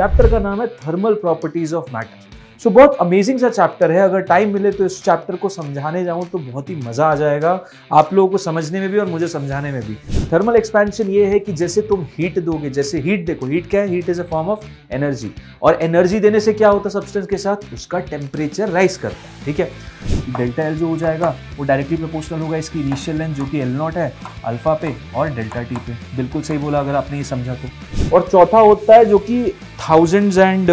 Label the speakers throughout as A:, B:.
A: Chapter का नाम है thermal properties of matter so बहुत अमेजिंग सा चैप्टर है अगर टाइम मिले तो इस चैप्टर को समझाने जाऊं तो बहुत ही मज़ा आ जाएगा आप लोगों को समझने में भी और मुझे समझाने में भी थर्मल एक्सपेंशन ये है कि जैसे तुम हीट दोगे जैसे हीट देखो हीट क्या है heat is a form of energy और एनर्जी देने से क्या होता है सब्सटेंस के साथ उसका टेम्परेचर राइज करता है ठीक है डेल्टा एल जो हो जाएगा वो डायरेक्टली प्रोपोर्शनल होगा इसकी इनिशियल लेंथ जो कि एल नॉट है अल्फा पे और डेल्टा टी पे बिल्कुल सही बोला अगर आपने ये समझा तो और चौथा होता है जो कि thousands and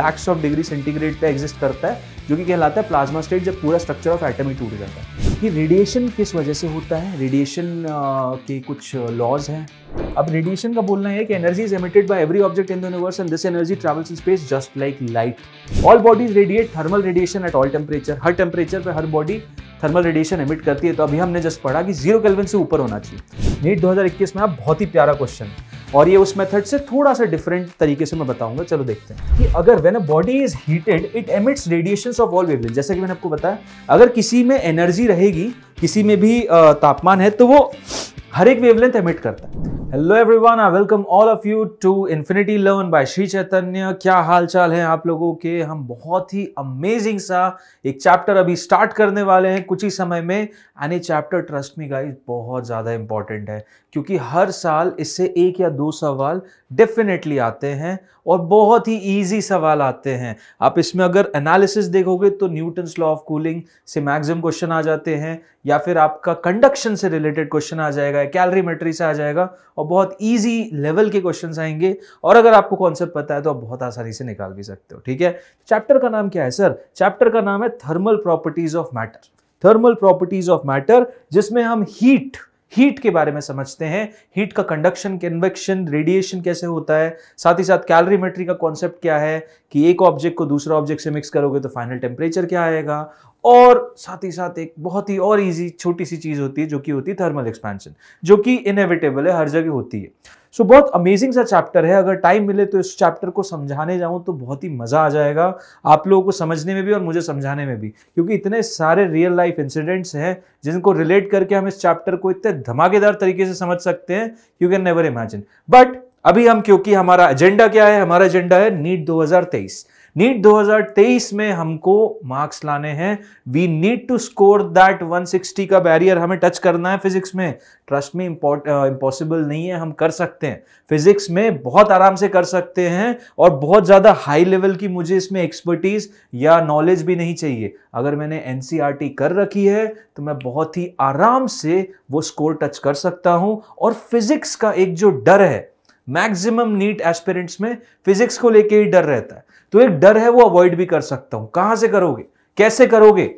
A: lakhs of degree centigrade पे एग्जिस्ट करता है जो कि कहलाता है प्लाज्मा स्टेट जब पूरा स्ट्रक्चर ऑफ एटम ही टूट जाता है कि रेडिएशन किस वजह से होता है रेडिएशन uh, के कुछ लॉज uh, हैं अब रेडिएशन का बोलना है कि energy is emitted by every object in the universe and this energy travels in space just like light all bodies radiate thermal radiation at all temperature हर temperature पर हर बॉडी थर्मल रेडिएशन एमिट करती है तो अभी हमने just पढ़ा कि जीरो केल्विन से ऊपर होना चाहिए नीट 2021 में आप बहुत ही प्यारा क्वेश्चन और ये उस मेथड से थोड़ा सा डिफरेंट तरीके से मैं बताऊंगा चलो देखते हैं कि अगर when a body is heated it emits radiation of all wavelength जैसे कि मैंने आपको बताया अगर किसी में एनर्जी रहेगी किसी में भी तापमान है तो वो हर एक वेवलेंथ एमिट करता है hello everyone I welcome all of you to infinity learn by Shri Chaitanya क्या हाल चाल है आप लोगों के हम बहुत ही अमेजिंग सा एक चैप्टर अभी स्टार्ट करने वाले हैं कुछ ही समय में एंड ये चैप्टर ट्रस्ट मी गाइस बहुत ज़्यादा इंपॉर्टेंट है क्योंकि हर साल इससे एक या दो सवाल डेफिनेटली आते हैं और बहुत ही ईजी सवाल आते हैं आप इसमें अगर एनालिसिस देखोगे तो न्यूटन्स लॉ ऑफ कूलिंग से मैक्सिमम क्वेश्चन आ जाते हैं या फिर आपका कंडक्शन से रिलेटेड क्वेश्चन आ जाएगा कैलरीमेट्री से आ जाएगा और बहुत ईजी लेवल के क्वेश्चन आएंगे और अगर आपको कॉन्सेप्ट पता है तो आप बहुत आसानी से निकाल भी सकते हो ठीक है चैप्टर का नाम क्या है सर चैप्टर का नाम है thermal properties of matter thermal properties of matter जिसमें हम हीट हीट के बारे में समझते हैं हीट का कंडक्शन कन्वेक्शन रेडिएशन कैसे होता है साथ ही साथ कैलरीमेट्री का कॉन्सेप्ट क्या है कि एक ऑब्जेक्ट को दूसरा ऑब्जेक्ट से मिक्स करोगे तो फाइनल टेम्परेचर क्या आएगा और साथ ही साथ एक बहुत ही और इजी छोटी सी चीज़ होती है जो कि होती है थर्मल एक्सपेंशन जो कि इनएविटेबल है हर जगह होती है सो so, बहुत अमेजिंग सा चैप्टर है अगर टाइम मिले तो इस चैप्टर को समझाने जाऊं तो बहुत ही मज़ा आ जाएगा आप लोगों को समझने में भी और मुझे समझाने में भी क्योंकि इतने सारे रियल लाइफ इंसिडेंट्स हैं जिनको रिलेट करके हम इस चैप्टर को इतने धमाकेदार तरीके से समझ सकते हैं you can never imagine but अभी हम क्योंकि हमारा एजेंडा क्या है हमारा एजेंडा है नीट दो नीट 2023 में हमको मार्क्स लाने हैं we need to score that 160 का बैरियर हमें टच करना है फिजिक्स में ट्रस्ट में इम्पॉसिबल नहीं है हम कर सकते हैं फिजिक्स में बहुत आराम से कर सकते हैं और बहुत ज़्यादा हाई लेवल की मुझे इसमें एक्सपर्टीज़ या नॉलेज भी नहीं चाहिए अगर मैंने एन e कर रखी है तो मैं बहुत ही आराम से वो स्कोर टच कर सकता हूँ और फिजिक्स का एक जो डर है मैक्सिमम नीट एस्पिरेंट्स में फिजिक्स को लेके ही डर रहता है तो एक डर है वो अवॉइड भी कर सकता हूं कहां से करोगे कैसे करोगे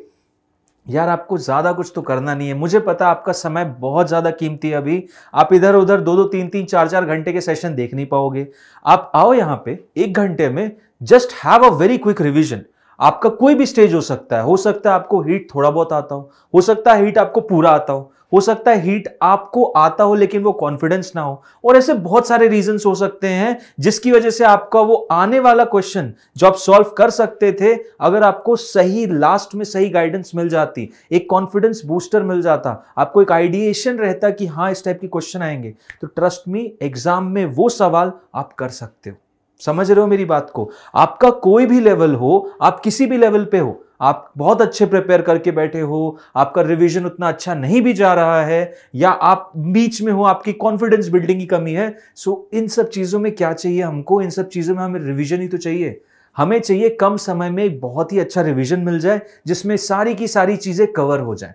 A: यार आपको ज़्यादा कुछ तो करना नहीं है मुझे पता आपका समय बहुत ज़्यादा कीमती है अभी आप इधर उधर दो दो तीन तीन चार चार घंटे के सेशन देख नहीं पाओगे आप आओ यहां पे एक घंटे में just have a very quick revision आपका कोई भी स्टेज हो सकता है हो सकता है आपको हीट थोड़ा बहुत आता हो हो सकता है हीट आपको पूरा आता हो हो सकता है हीट आपको आता हो लेकिन वो कॉन्फिडेंस ना हो और ऐसे बहुत सारे रीजंस हो सकते हैं जिसकी वजह से आपका वो आने वाला क्वेश्चन जो आप सॉल्व कर सकते थे अगर आपको सही लास्ट में सही गाइडेंस मिल जाती एक कॉन्फिडेंस बूस्टर मिल जाता आपको एक आइडिएशन रहता कि हाँ इस टाइप के क्वेश्चन आएंगे तो ट्रस्ट मी एग्जाम में वो सवाल आप कर सकते हो समझ रहे हो मेरी बात को आपका कोई भी लेवल हो आप किसी भी लेवल पे हो आप बहुत अच्छे प्रिपेयर करके बैठे हो आपका रिविजन उतना अच्छा नहीं भी जा रहा है या आप बीच में हो आपकी कॉन्फिडेंस बिल्डिंग की कमी है सो so, इन सब चीज़ों में क्या चाहिए हमको इन सब चीज़ों में हमें रिविजन ही तो चाहिए हमें चाहिए कम समय में बहुत ही अच्छा रिविजन मिल जाए जिसमें सारी की सारी चीज़ें कवर हो जाए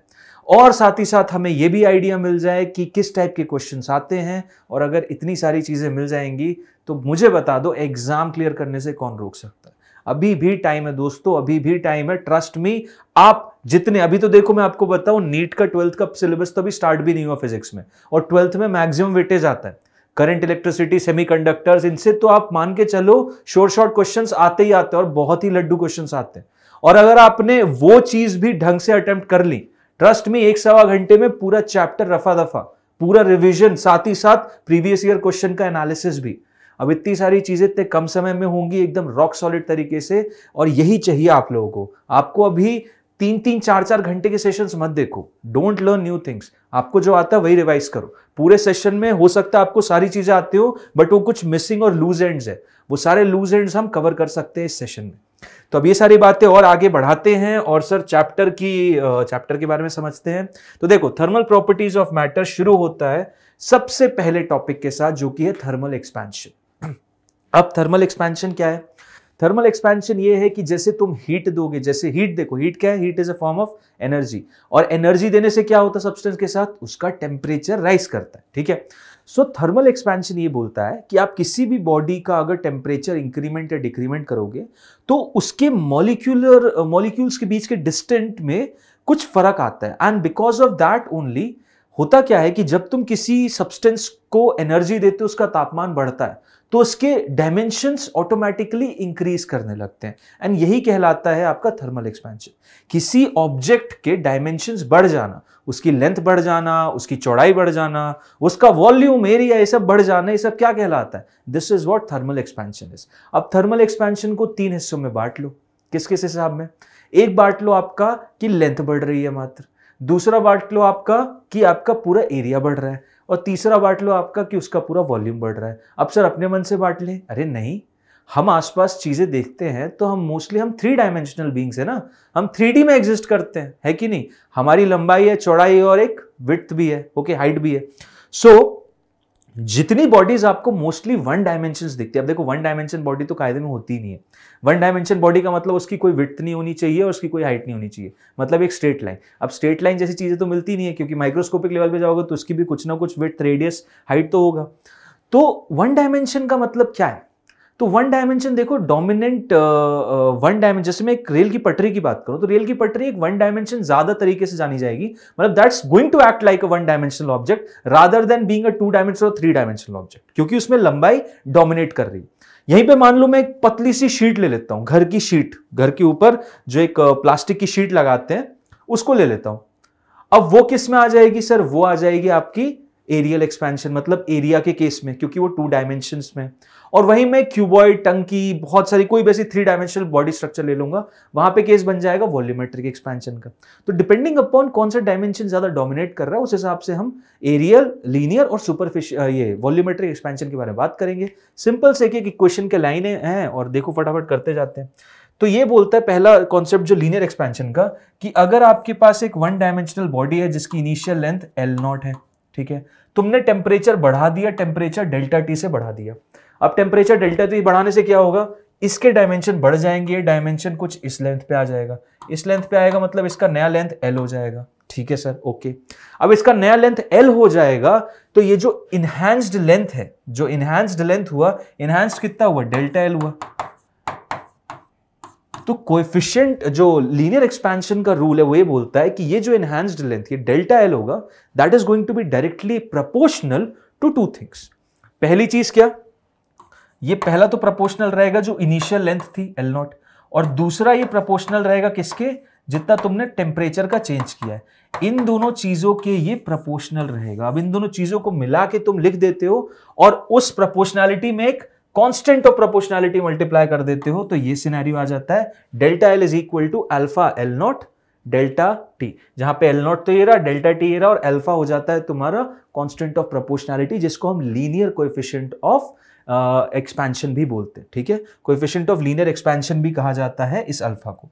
A: और साथ ही साथ हमें ये भी आइडिया मिल जाए कि किस टाइप के क्वेश्चन आते हैं और अगर इतनी सारी चीज़ें मिल जाएंगी तो मुझे बता दो एग्ज़ाम क्लियर करने से कौन रोक सकता है अभी भी टाइम है दोस्तों अभी भी टाइम है ट्रस्ट मी आप जितने अभी तो देखो मैं आपको बताऊं नीट का ट्वेल्थ का सिलेबस तो अभी स्टार्ट भी नहीं हुआ फिजिक्स में और ट्वेल्थ में मैक्सिमम वेटेज आता है करंट इलेक्ट्रिसिटी सेमीकंडक्टर्स इनसे तो आप मान के चलो शोर शॉर्ट क्वेश्चंस आते ही आते हैं और बहुत ही लड्डू क्वेश्चंस आते हैं और अगर आपने वो चीज भी ढंग से अटेम्प्ट कर ली ट्रस्ट में एक सवा घंटे में पूरा चैप्टर रफा दफा पूरा रिविजन साथ ही साथ प्रीवियस ईयर क्वेश्चन का एनालिसिस भी अब इतनी सारी चीज़ें इतने कम समय में होंगी एकदम रॉक सॉलिड तरीके से और यही चाहिए आप लोगों को आपको अभी तीन तीन चार चार घंटे के सेशंस मत देखो डोंट लर्न न्यू थिंग्स आपको जो आता है वही रिवाइज करो पूरे सेशन में हो सकता है आपको सारी चीज़ें आती हो बट वो कुछ मिसिंग और लूज एंड्स है वो सारे लूज एंड्स हम कवर कर सकते हैं इस सेशन में तो अब ये सारी बातें और आगे बढ़ाते हैं और सर चैप्टर की चैप्टर के बारे में समझते हैं तो देखो थर्मल प्रॉपर्टीज ऑफ मैटर शुरू होता है सबसे पहले टॉपिक के साथ जो कि है थर्मल एक्सपेंशन अब थर्मल एक्सपेंशन क्या है थर्मल एक्सपेंशन ये है कि जैसे तुम हीट दोगे जैसे हीट देखो हीट क्या है heat is a form of energy और एनर्जी देने से क्या होता है सब्सटेंस के साथ उसका टेम्परेचर राइज करता है ठीक है सो थर्मल एक्सपेंशन ये बोलता है कि आप किसी भी बॉडी का अगर टेम्परेचर इंक्रीमेंट या डिक्रीमेंट करोगे तो उसके मॉलिक्यूलर मॉलिक्यूल्स के बीच के डिस्टेंट में कुछ फर्क आता है and because of that only होता क्या है कि जब तुम किसी सब्सटेंस को एनर्जी देते हो उसका तापमान बढ़ता है तो उसके डायमेंशंस ऑटोमेटिकली इंक्रीज करने लगते हैं एंड यही कहलाता है आपका थर्मल एक्सपेंशन किसी ऑब्जेक्ट के डायमेंशंस बढ़ जाना उसकी लेंथ बढ़ जाना उसकी चौड़ाई बढ़ जाना उसका वॉल्यूम एरिया ये सब बढ़ जाना ये सब क्या कहलाता है this is what thermal expansion is अब थर्मल एक्सपेंशन को तीन हिस्सों में बांट लो किस किस हिसाब में एक बांट लो आपका कि लेंथ बढ़ रही है मात्र दूसरा बांट लो आपका कि आपका पूरा एरिया बढ़ रहा है और तीसरा बांट लो आपका कि उसका पूरा वॉल्यूम बढ़ रहा है अब सर अपने मन से बांट लें अरे नहीं हम आसपास चीज़ें देखते हैं तो हम मोस्टली हम थ्री डायमेंशनल बींग्स है ना हम थ्री में एग्जिस्ट करते हैं है कि नहीं हमारी लंबाई है चौड़ाई और एक विथ भी है ओके हाइट भी है सो so, जितनी बॉडीज आपको मोस्टली वन डायमेंशन दिखती है अब देखो वन डायमेंशन बॉडी तो कायदे में होती ही नहीं है वन डायमेंशन बॉडी का मतलब उसकी कोई विथ नहीं होनी चाहिए और उसकी कोई हाइट नहीं होनी चाहिए मतलब एक स्ट्रेट लाइन अब स्ट्रेट लाइन जैसी चीज़ें तो मिलती नहीं है क्योंकि माइक्रोस्कोपिक लेवल पे जाओगे तो उसकी भी कुछ ना कुछ विथ रेडियस हाइट तो होगा तो वन डायमेंशन का मतलब क्या है तो वन डायमेंशन देखो डोमिनेंट वन डायमेंशन जैसे मैं एक रेल की पटरी की बात करूं तो रेल की पटरी एक वन डायमेंशन ज्यादा तरीके से जानी जाएगी मतलब that's going to act like a one dimensional object rather than being a two dimensional और थ्री डायमेंशनल ऑब्जेक्ट क्योंकि उसमें लंबाई डोमिनेट कर रही यहीं पे मान लो मैं एक पतली सी शीट ले लेता हूं घर की शीट घर के ऊपर जो एक प्लास्टिक uh, की शीट लगाते हैं उसको ले लेता हूं अब वो किस में आ जाएगी सर वो आ जाएगी आपकी एरियल एक्सपेंशन मतलब एरिया के केस में क्योंकि वो टू डायमेंशन में और वहीं मैं क्यूबॉइड टंकी बहुत सारी कोई वैसी थ्री डायमेंशनल बॉडी स्ट्रक्चर ले लूंगा वहां पे केस बन जाएगा वॉल्यूमेट्रिक एक्सपेंशन का तो डिपेंडिंग अपॉन कौन सा डायमेंशन ज्यादा डोमिनेट कर रहा है उस हिसाब से हम एरियल लीनियर और सुपरफिश ये वॉल्यूमेट्रिक एक्सपेंशन के बारे में बात करेंगे सिंपल से कि क्वेश्चन के लाइने हैं और देखो फटाफट करते जाते हैं तो ये बोलता है पहला कॉन्सेप्ट जो लीनियर एक्सपेंशन का कि अगर आपके पास एक वन डायमेंशनल बॉडी है जिसकी इनिशियल लेंथ एल नॉट है ठीक है तुमने टेम्परेचर बढ़ा दिया टेम्परेचर डेल्टा टी से बढ़ा दिया अब टेम्परेचर डेल्टा टी बढ़ाने से क्या होगा इसके डायमेंशन बढ़ जाएंगे डायमेंशन कुछ इस लेंथ पे आ जाएगा इस लेंथ पे आएगा मतलब इसका नया लेंथ एल हो जाएगा ठीक है सर ओके अब इसका नया लेंथ एल हो जाएगा तो ये जो इनहेंस्ड लेंथ है जो इनहेंस्ड लेंथ हुआ इनहेंस्ड कितना हुआ डेल्टा एल हुआ तो कोएफिशिएंट जो लीनियर एक्सपेंशन का रूल है वो ये बोलता है कि ये जो एनहेंस्ड लेंथ ये डेल्टा एल होगा that is going to be directly proportional to two things पहली चीज क्या ये पहला तो प्रपोर्शनल रहेगा जो इनिशियल लेंथ थी एल नॉट और दूसरा ये प्रपोर्शनल रहेगा किसके जितना तुमने टेम्परेचर का चेंज किया है इन दोनों चीज़ों के ये प्रपोर्शनल रहेगा अब इन दोनों चीज़ों को मिला के तुम लिख देते हो और उस प्रपोर्शनैलिटी में एक कांस्टेंट ऑफ प्रोपोर्शनैलिटी मल्टीप्लाई कर देते हो तो ये सिनेरियो आ जाता है delta L is equal to alpha L naught delta T जहां पे एल नॉट तो ये रहा डेल्टा टी ये रहा और अल्फा हो जाता है तुम्हारा कांस्टेंट ऑफ प्रोपोर्शनैलिटी जिसको हम लीनियर कोएफिशिएंट ऑफ एक्सपेंशन भी बोलते हैं ठीक है कोएफिशिएंट ऑफ लीनियर एक्सपेंशन भी कहा जाता है इस अल्फा को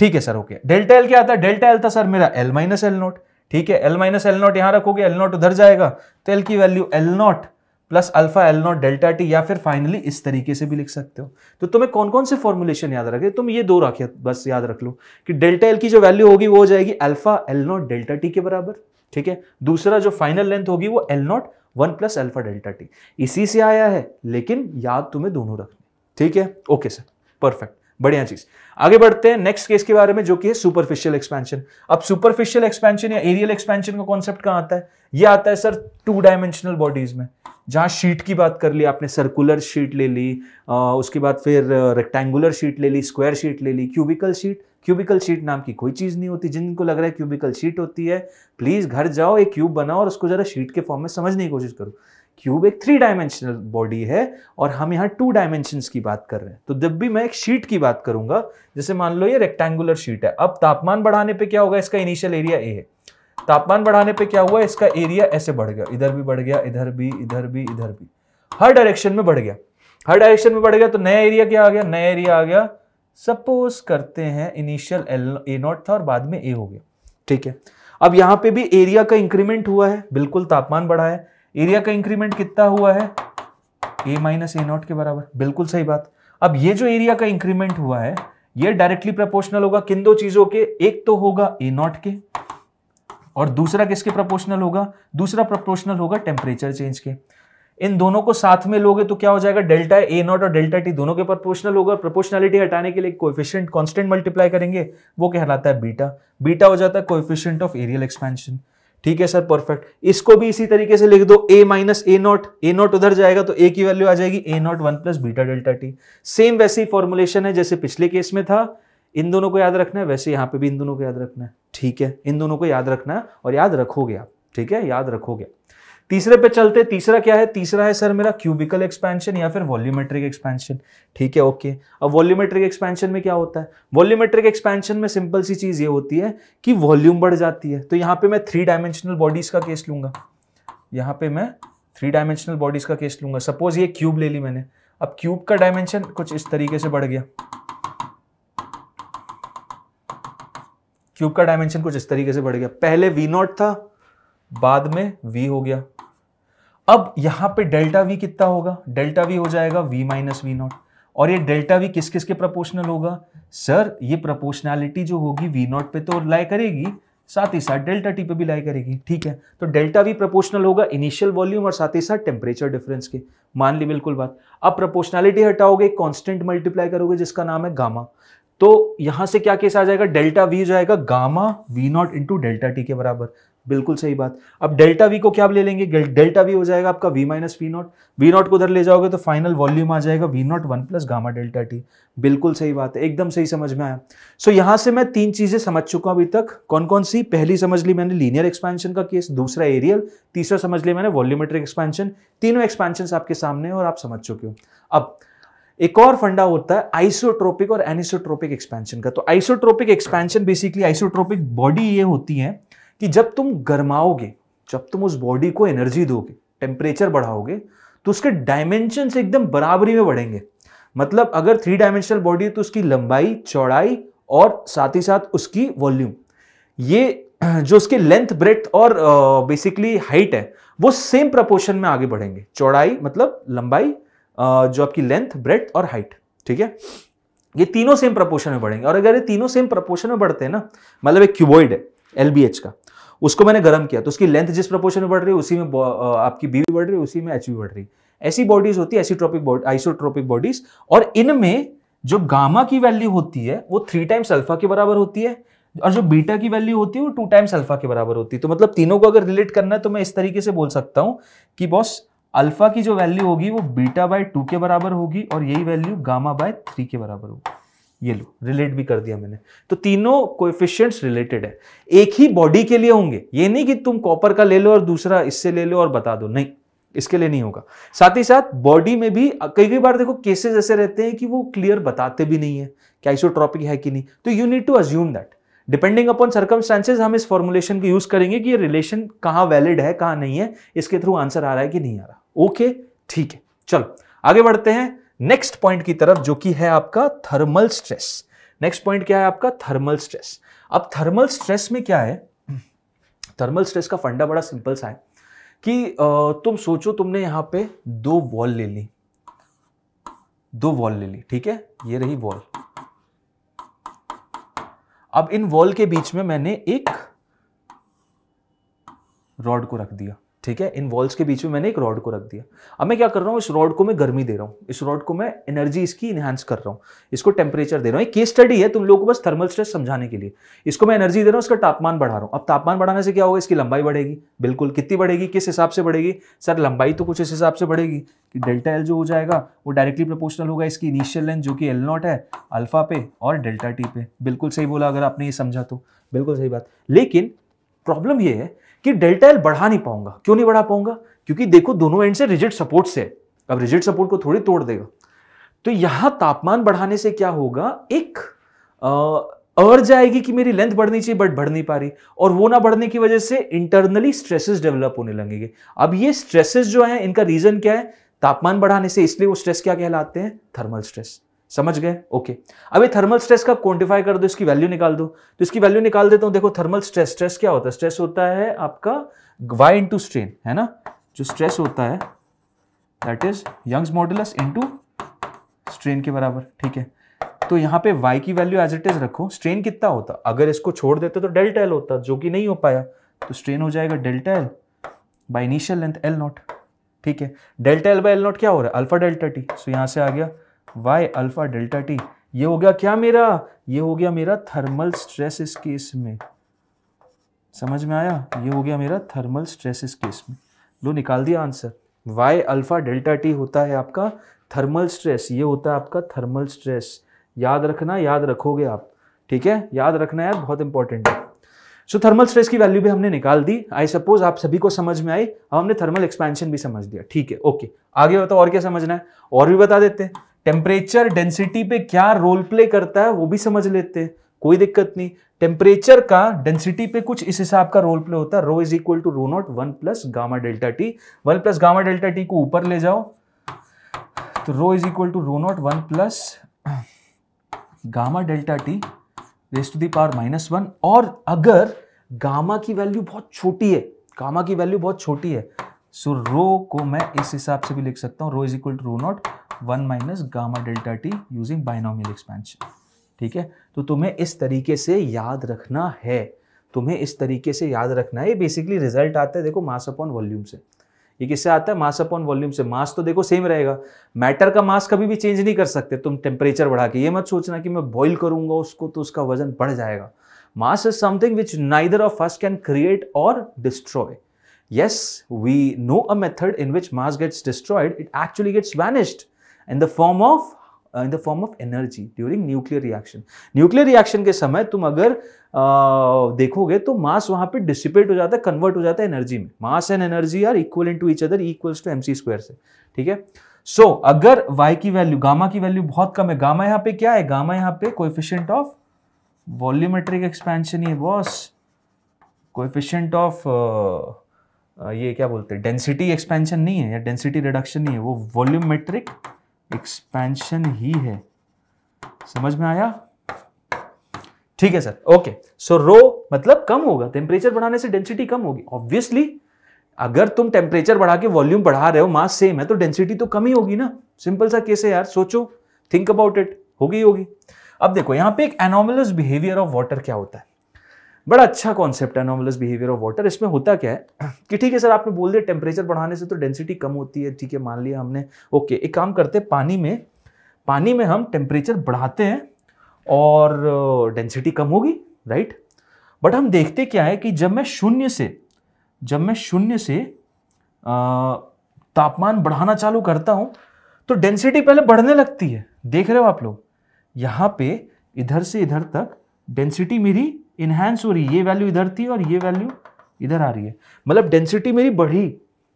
A: ठीक है सर ओके डेल्टा एल क्या आता है डेल्टा एल था सर मेरा एल माइनस एल नॉट ठीक है एल माइनस एल नॉट यहां रखोगे एल नॉट उधर जाएगा तो एल की value L naught plus alpha L naught delta T या फिर फाइनली इस तरीके से भी लिख सकते हो तो तुम्हें कौन कौन से फॉर्मुलेशन याद रखे तुम ये दो रखे बस याद रख लो कि डेल्टा एल की जो वैल्यू होगी वो हो जाएगी alpha L naught delta T के बराबर ठीक है दूसरा जो फाइनल लेंथ होगी वो L naught one plus alpha delta T इसी से आया है लेकिन याद तुम्हें दोनों रखने ठीक है ओके सर परफेक्ट बढ़िया चीज आगे बढ़ते हैं नेक्स्ट केस के बारे में जो कि है सुपरफिशियल एक्सपेंशन अब सुपरफिशियल एक्सपेंशन या एरियल एक्सपेंशन का कॉन्सेप्ट कहां आता है ये आता है सर टू डायमेंशनल बॉडीज में जहां शीट की बात कर ली आपने सर्कुलर शीट ले ली आ, उसके बाद फिर रेक्टेंगुलर शीट ले ली स्क्वायर शीट ले ली क्यूबिकल शीट क्यूबिकल शीट नाम की कोई चीज़ नहीं होती जिनको लग रहा है क्यूबिकल शीट होती है प्लीज़ घर जाओ एक क्यूब बनाओ और उसको ज़रा शीट के फॉर्म में समझने की कोशिश करो क्यूब एक थ्री डायमेंशनल बॉडी है और हम यहाँ टू डायमेंशन की बात कर रहे हैं तो जब भी मैं एक शीट की बात करूंगा जैसे मान लो ये रेक्टेंगुलर शीट है अब तापमान बढ़ाने पे क्या होगा इसका इनिशियल एरिया ए है तापमान बढ़ाने पे क्या हुआ इसका एरिया ऐसे बढ़ गया इधर भी बढ़ गया इधर भी इधर भी इधर भी हर डायरेक्शन में बढ़ गया हर डायरेक्शन में बढ़ गया तो नया एरिया क्या आ गया नया एरिया आ गया सपोज करते हैं इनिशियल एल ए नॉट था और बाद में ए हो गया ठीक है अब यहां पे भी एरिया का इंक्रीमेंट हुआ है बिल्कुल तापमान बढ़ा है एरिया का इंक्रीमेंट कितना हुआ है ए माइनस ए नॉट के बराबर बिल्कुल सही बात अब ये जो एरिया का इंक्रीमेंट हुआ है ये डायरेक्टली प्रपोर्शनल होगा किन दो चीजों के एक तो होगा ए नॉट के और दूसरा किसके प्रपोर्शनल होगा दूसरा प्रपोर्शनल होगा टेम्परेचर चेंज के इन दोनों को साथ में लोगे तो क्या हो जाएगा डेल्टा ए नॉट और डेल्टा टी दोनों के प्रोपोर्शनल होगा प्रोपोर्शनलिटी हटाने के लिए कोफिशियंट कॉन्स्टेंट मल्टीप्लाई करेंगे वो कहलाता है बीटा बीटा हो जाता है कोफिशियंट ऑफ एरियल एक्सपेंशन ठीक है सर परफेक्ट इसको भी इसी तरीके से लिख दो A minus A naught A naught उधर जाएगा तो ए की वैल्यू आ जाएगी A naught one plus beta delta T same वैसे ही फॉर्मुलेशन है जैसे पिछले केस में था इन दोनों को याद रखना है वैसे यहां पे भी इन दोनों को याद रखना है ठीक है इन दोनों को याद रखना है और याद रखोगे आप ठीक है याद रखोगे तीसरे पे चलते तीसरा क्या है तीसरा है सर मेरा क्यूबिकल एक्सपेंशन या फिर वॉल्यूमेट्रिक एक्सपेंशन ठीक है ओके अब वॉल्यूमेट्रिक एक्सपेंशन में क्या होता है वॉल्यूमेट्रिक एक्सपेंशन में सिंपल सी चीज ये होती है कि वॉल्यूम बढ़ जाती है तो यहां पे मैं थ्री डायमेंशनल बॉडीज का केस लूंगा यहां पे मैं थ्री डायमेंशनल बॉडीज का केस लूंगा सपोज ये क्यूब ले ली मैंने अब क्यूब का डायमेंशन कुछ इस तरीके से बढ़ गया क्यूब का डायमेंशन कुछ इस तरीके से बढ़ गया पहले वी नॉट था बाद में वी हो गया अब यहां पे डेल्टा वी कितना होगा डेल्टा वी हो जाएगा वी माइनस वी नॉट और ये डेल्टा वी किस किस के प्रपोर्शनल होगा सर ये प्रपोर्शनैलिटी जो होगी वी नॉट पे तो लाई करेगी साथ ही साथ डेल्टा टी पे भी लाई करेगी ठीक है तो डेल्टा वी प्रपोर्शनल होगा इनिशियल वॉल्यूम और साथ ही साथ टेम्परेचर डिफरेंस के मान ली बिल्कुल बात अब प्रपोर्शनैलिटी हटाओगे कॉन्स्टेंट मल्टीप्लाई करोगे जिसका नाम है गामा तो यहां से क्या केस आ जाएगा डेल्टा वी जाएगा gamma V naught into delta T के बराबर बिल्कुल सही बात अब डेल्टा वी को क्या आप ले लेंगे डेल्टा वी हो जाएगा आपका V minus V naught V naught को उधर ले जाओगे तो फाइनल वॉल्यूम आ जाएगा V naught one plus gamma delta T बिल्कुल सही बात है एकदम सही समझ में आया सो so, यहां से मैं तीन चीज़ें समझ चुका हूं अभी तक कौन कौन सी पहली समझ ली मैंने लीनियर एक्सपेंशन का केस दूसरा एरियल तीसरा समझ लिया मैंने वॉल्यूमेट्रिक एक्सपेंशन तीनों एक्सपेंशन आपके सामने और आप समझ चुके हो अब एक और फंडा होता है आइसोट्रोपिक और एनिसोट्रोपिक एक्सपेंशन का तो isotropic expansion basically isotropic body ये होती है कि जब तुम गर्माओगे जब तुम उस बॉडी को एनर्जी दोगे टेम्परेचर बढ़ाओगे तो उसके डायमेंशन एकदम बराबरी में बढ़ेंगे मतलब अगर थ्री डायमेंशनल बॉडी है तो उसकी लंबाई चौड़ाई और साथ ही साथ उसकी वॉल्यूम ये जो उसके लेंथ ब्रेथ और बेसिकली uh, हाइट है वो सेम प्रपोर्शन में आगे बढ़ेंगे चौड़ाई मतलब लंबाई uh, जो आपकी लेंथ ब्रेथ और हाइट ठीक है ये तीनों सेम प्रपोर्शन में बढ़ेंगे और अगर ये तीनों सेम प्रपोर्शन में बढ़ते हैं ना मतलब एक क्यूबॉइड है एल का उसको मैंने गर्म किया तो उसकी लेंथ जिस प्रपोर्शन में बढ़ रही है उसी में आपकी बी भी बढ़ रही है उसी में एच भी बढ़ रही है ऐसी बॉडीज होती है एसीट्रोपिक आइसोट्रोपिक बॉडीज और इनमें जो गामा की वैल्यू होती है वो थ्री टाइम्स अल्फा के बराबर होती है और जो बीटा की वैल्यू होती है वो टू टाइम्स अल्फा के बराबर होती है तो मतलब तीनों को अगर रिलेट करना है तो मैं इस तरीके से बोल सकता हूँ कि बॉस अल्फा की जो वैल्यू होगी वो बीटा बाय टू के बराबर होगी और यही वैल्यू गामा बाय थ्री के बराबर होगी ये लो रिलेट भी कर दिया मैंने तो तीनों कोएफिशिएंट्स रिलेटेड है एक ही बॉडी के लिए होंगे ये नहीं कि तुम कॉपर का ले लो और दूसरा इससे ले लो और बता दो नहीं इसके लिए नहीं होगा साथ ही साथ बॉडी में भी कई कई बार देखो केसेस ऐसे रहते हैं कि वो क्लियर बताते भी नहीं है कि आइसोट्रॉपिक है कि नहीं तो you need to assume that depending upon circumstances हम इस फॉर्मुलेशन को यूज करेंगे कि ये रिलेशन कहाँ वैलिड है कहाँ नहीं है इसके थ्रू आंसर आ रहा है कि नहीं आ रहा ओके ठीक है चलो आगे बढ़ते हैं नेक्स्ट पॉइंट की तरफ जो कि है आपका थर्मल स्ट्रेस नेक्स्ट पॉइंट क्या है आपका थर्मल स्ट्रेस अब थर्मल स्ट्रेस में क्या है थर्मल स्ट्रेस का फंडा बड़ा सिंपल सा है कि तुम सोचो तुमने यहां पे दो वॉल ले ली दो वॉल ले ली ठीक है ये रही वॉल अब इन वॉल के बीच में मैंने एक रॉड को रख दिया ठीक है इन वॉल्स के बीच में मैंने एक रॉड को रख दिया अब मैं क्या कर रहा हूँ इस रॉड को मैं गर्मी दे रहा हूँ इस रॉड को मैं एनर्जी इसकी इन्हांस कर रहा हूँ इसको टेम्परेचर दे रहा हूँ केस स्टडी है तुम लोगों को बस थर्मल स्ट्रेस समझाने के लिए इसको मैं एनर्जी दे रहा हूँ इसका तापमान बढ़ा रहा हूँ अब तापमान बढ़ाने से क्या होगा इसकी लंबाई बढ़ेगी बिल्कुल कितनी बढ़ेगी किस हिसाब से बढ़ेगी सर लंबाई तो कुछ इस हिसाब से बढ़ेगी कि डेल्टा एल जो हो जाएगा वो डायरेक्टली प्रपोर्शनल होगा इसकी इनिशियल लेंथ जो कि एल नॉट है अल्फा पे और डेल्टा टी पे बिल्कुल सही बोला अगर आपने ये समझा तो बिल्कुल सही बात लेकिन प्रॉब्लम ये है कि डेल्टा एल बढ़ा नहीं पाऊंगा क्यों नहीं बढ़ा पाऊंगा क्योंकि देखो दोनों एंड से रिजिड सपोर्ट से अब रिजिड सपोर्ट को थोड़ी तोड़ देगा तो यहां तापमान बढ़ाने से क्या होगा एक अर जाएगी कि मेरी लेंथ बढ़नी चाहिए बट बढ़ नहीं पा रही और वो ना बढ़ने की वजह से इंटरनली स्ट्रेसेस डेवलप होने लगेंगे अब ये स्ट्रेसेस जो है इनका रीजन क्या है तापमान बढ़ाने से इसलिए वो स्ट्रेस क्या कहलाते हैं थर्मल स्ट्रेस समझ गए ओके अभी थर्मल स्ट्रेस का क्वांटिफाई कर दो इसकी वैल्यू निकाल दो तो इसकी वैल्यू निकाल देता हूं देखो थर्मल स्ट्रेस स्ट्रेस क्या होता है स्ट्रेस होता है आपका वाई इंटू स्ट्रेन है ना जो स्ट्रेस होता है that is Young's modulus into strain के बराबर ठीक है तो यहां पे y की वैल्यू एज इट इज रखो स्ट्रेन कितना होता अगर इसको छोड़ देते तो डेल्टा एल होता जो कि नहीं हो पाया तो स्ट्रेन हो जाएगा delta L by initial length L naught ठीक है delta L by L naught क्या हो रहा है अल्फा डेल्टा टी सो यहां से आ गया वाई अल्फ़ा डेल्टा टी ये हो गया क्या मेरा ये हो गया मेरा थर्मल स्ट्रेस इस केस में समझ में आया ये हो गया मेरा थर्मल स्ट्रेस इस केस में लो निकाल दिया answer Y alpha delta T होता है आपका थर्मल स्ट्रेस ये होता है आपका थर्मल स्ट्रेस याद रखना याद रखोगे आप ठीक है याद रखना यार बहुत इंपॉर्टेंट है सो थर्मल स्ट्रेस की वैल्यू भी हमने निकाल दी आई सपोज आप सभी को समझ में आई अब हमने थर्मल एक्सपेंशन भी समझ दिया ठीक है ओके आगे बताओ और क्या समझना है और भी बता देते हैं टेम्परेचर डेंसिटी पे क्या रोल प्ले करता है वो भी समझ लेते हैं कोई दिक्कत नहीं टेम्परेचर का डेंसिटी पे कुछ इस हिसाब का रोल प्ले होता है rho is equal to rho naught one plus gamma delta T one plus gamma delta T को ऊपर ले जाओ तो rho is equal to rho naught one plus gamma delta T raise to power minus one और अगर gamma की value बहुत छोटी है गामा की वैल्यू बहुत छोटी है सो so, रो को मैं इस हिसाब से भी लिख सकता हूँ rho is equal to rho naught one minus gamma delta T using binomial expansion ठीक है तो तुम्हें इस तरीके से याद रखना है तुम्हें इस तरीके से याद रखना है ये बेसिकली रिजल्ट आता है देखो मास अपॉन वॉल्यूम से ये किससे आता है मास अपॉन वॉल्यूम से मास तो देखो सेम रहेगा मैटर का मास कभी भी चेंज नहीं कर सकते तुम टेम्परेचर बढ़ा के ये मत सोचना कि मैं बॉइल करूंगा उसको तो उसका वजन बढ़ जाएगा mass is something which neither of us can create और destroy yes we know a method in which mass gets destroyed it actually gets vanished in the form of in the form of energy during nuclear reaction nuclear reaction के समय तुम अगर uh, देखोगे तो मास वहां पे dissipate हो जाता है कन्वर्ट हो जाता है एनर्जी में mass and energy are equal in to each other equals to M C square से ठीक है सो so, अगर वाई की वैल्यू गामा की वैल्यू बहुत कम है गामा यहाँ पे क्या है गामा यहाँ पे कोफिशियंट ऑफ वॉल्यूमेट्रिक एक्सपेंशन ये बॉस कोफिशियंट ऑफ ये क्या बोलते हैं डेंसिटी एक्सपेंशन नहीं है या डेंसिटी रिडक्शन नहीं है वो वॉल्यूमेट्रिक एक्सपेंशन ही है समझ में आया ठीक है सर ओके सो रो मतलब कम होगा टेम्परेचर बढ़ाने से डेंसिटी कम होगी ऑब्वियसली अगर तुम टेम्परेचर बढ़ा के वॉल्यूम बढ़ा रहे हो मास सेम है तो डेंसिटी तो कम ही होगी ना सिंपल सा केस है यार सोचो थिंक अबाउट इट होगी होगी अब देखो यहां पे एक एनोमलस बिहेवियर ऑफ वाटर क्या होता है बड़ा अच्छा कॉन्सेप्ट है नॉर्मलस बिहेवियर ऑफ वाटर इसमें होता क्या है कि ठीक है सर आपने बोल दिया टेम्परेचर बढ़ाने से तो डेंसिटी कम होती है ठीक है मान लिया हमने ओके एक काम करते हैं पानी में पानी में हम टेम्परेचर बढ़ाते हैं और डेंसिटी कम होगी राइट बट हम देखते क्या है कि जब मैं शून्य से जब मैं शून्य से तापमान बढ़ाना चालू करता हूँ तो डेंसिटी पहले बढ़ने लगती है देख रहे हो आप लोग यहाँ पे इधर से इधर तक डेंसिटी मेरी इन्हेंस हो रही ये वैल्यू इधर थी और ये वैल्यू इधर आ रही है मतलब डेंसिटी मेरी बढ़ी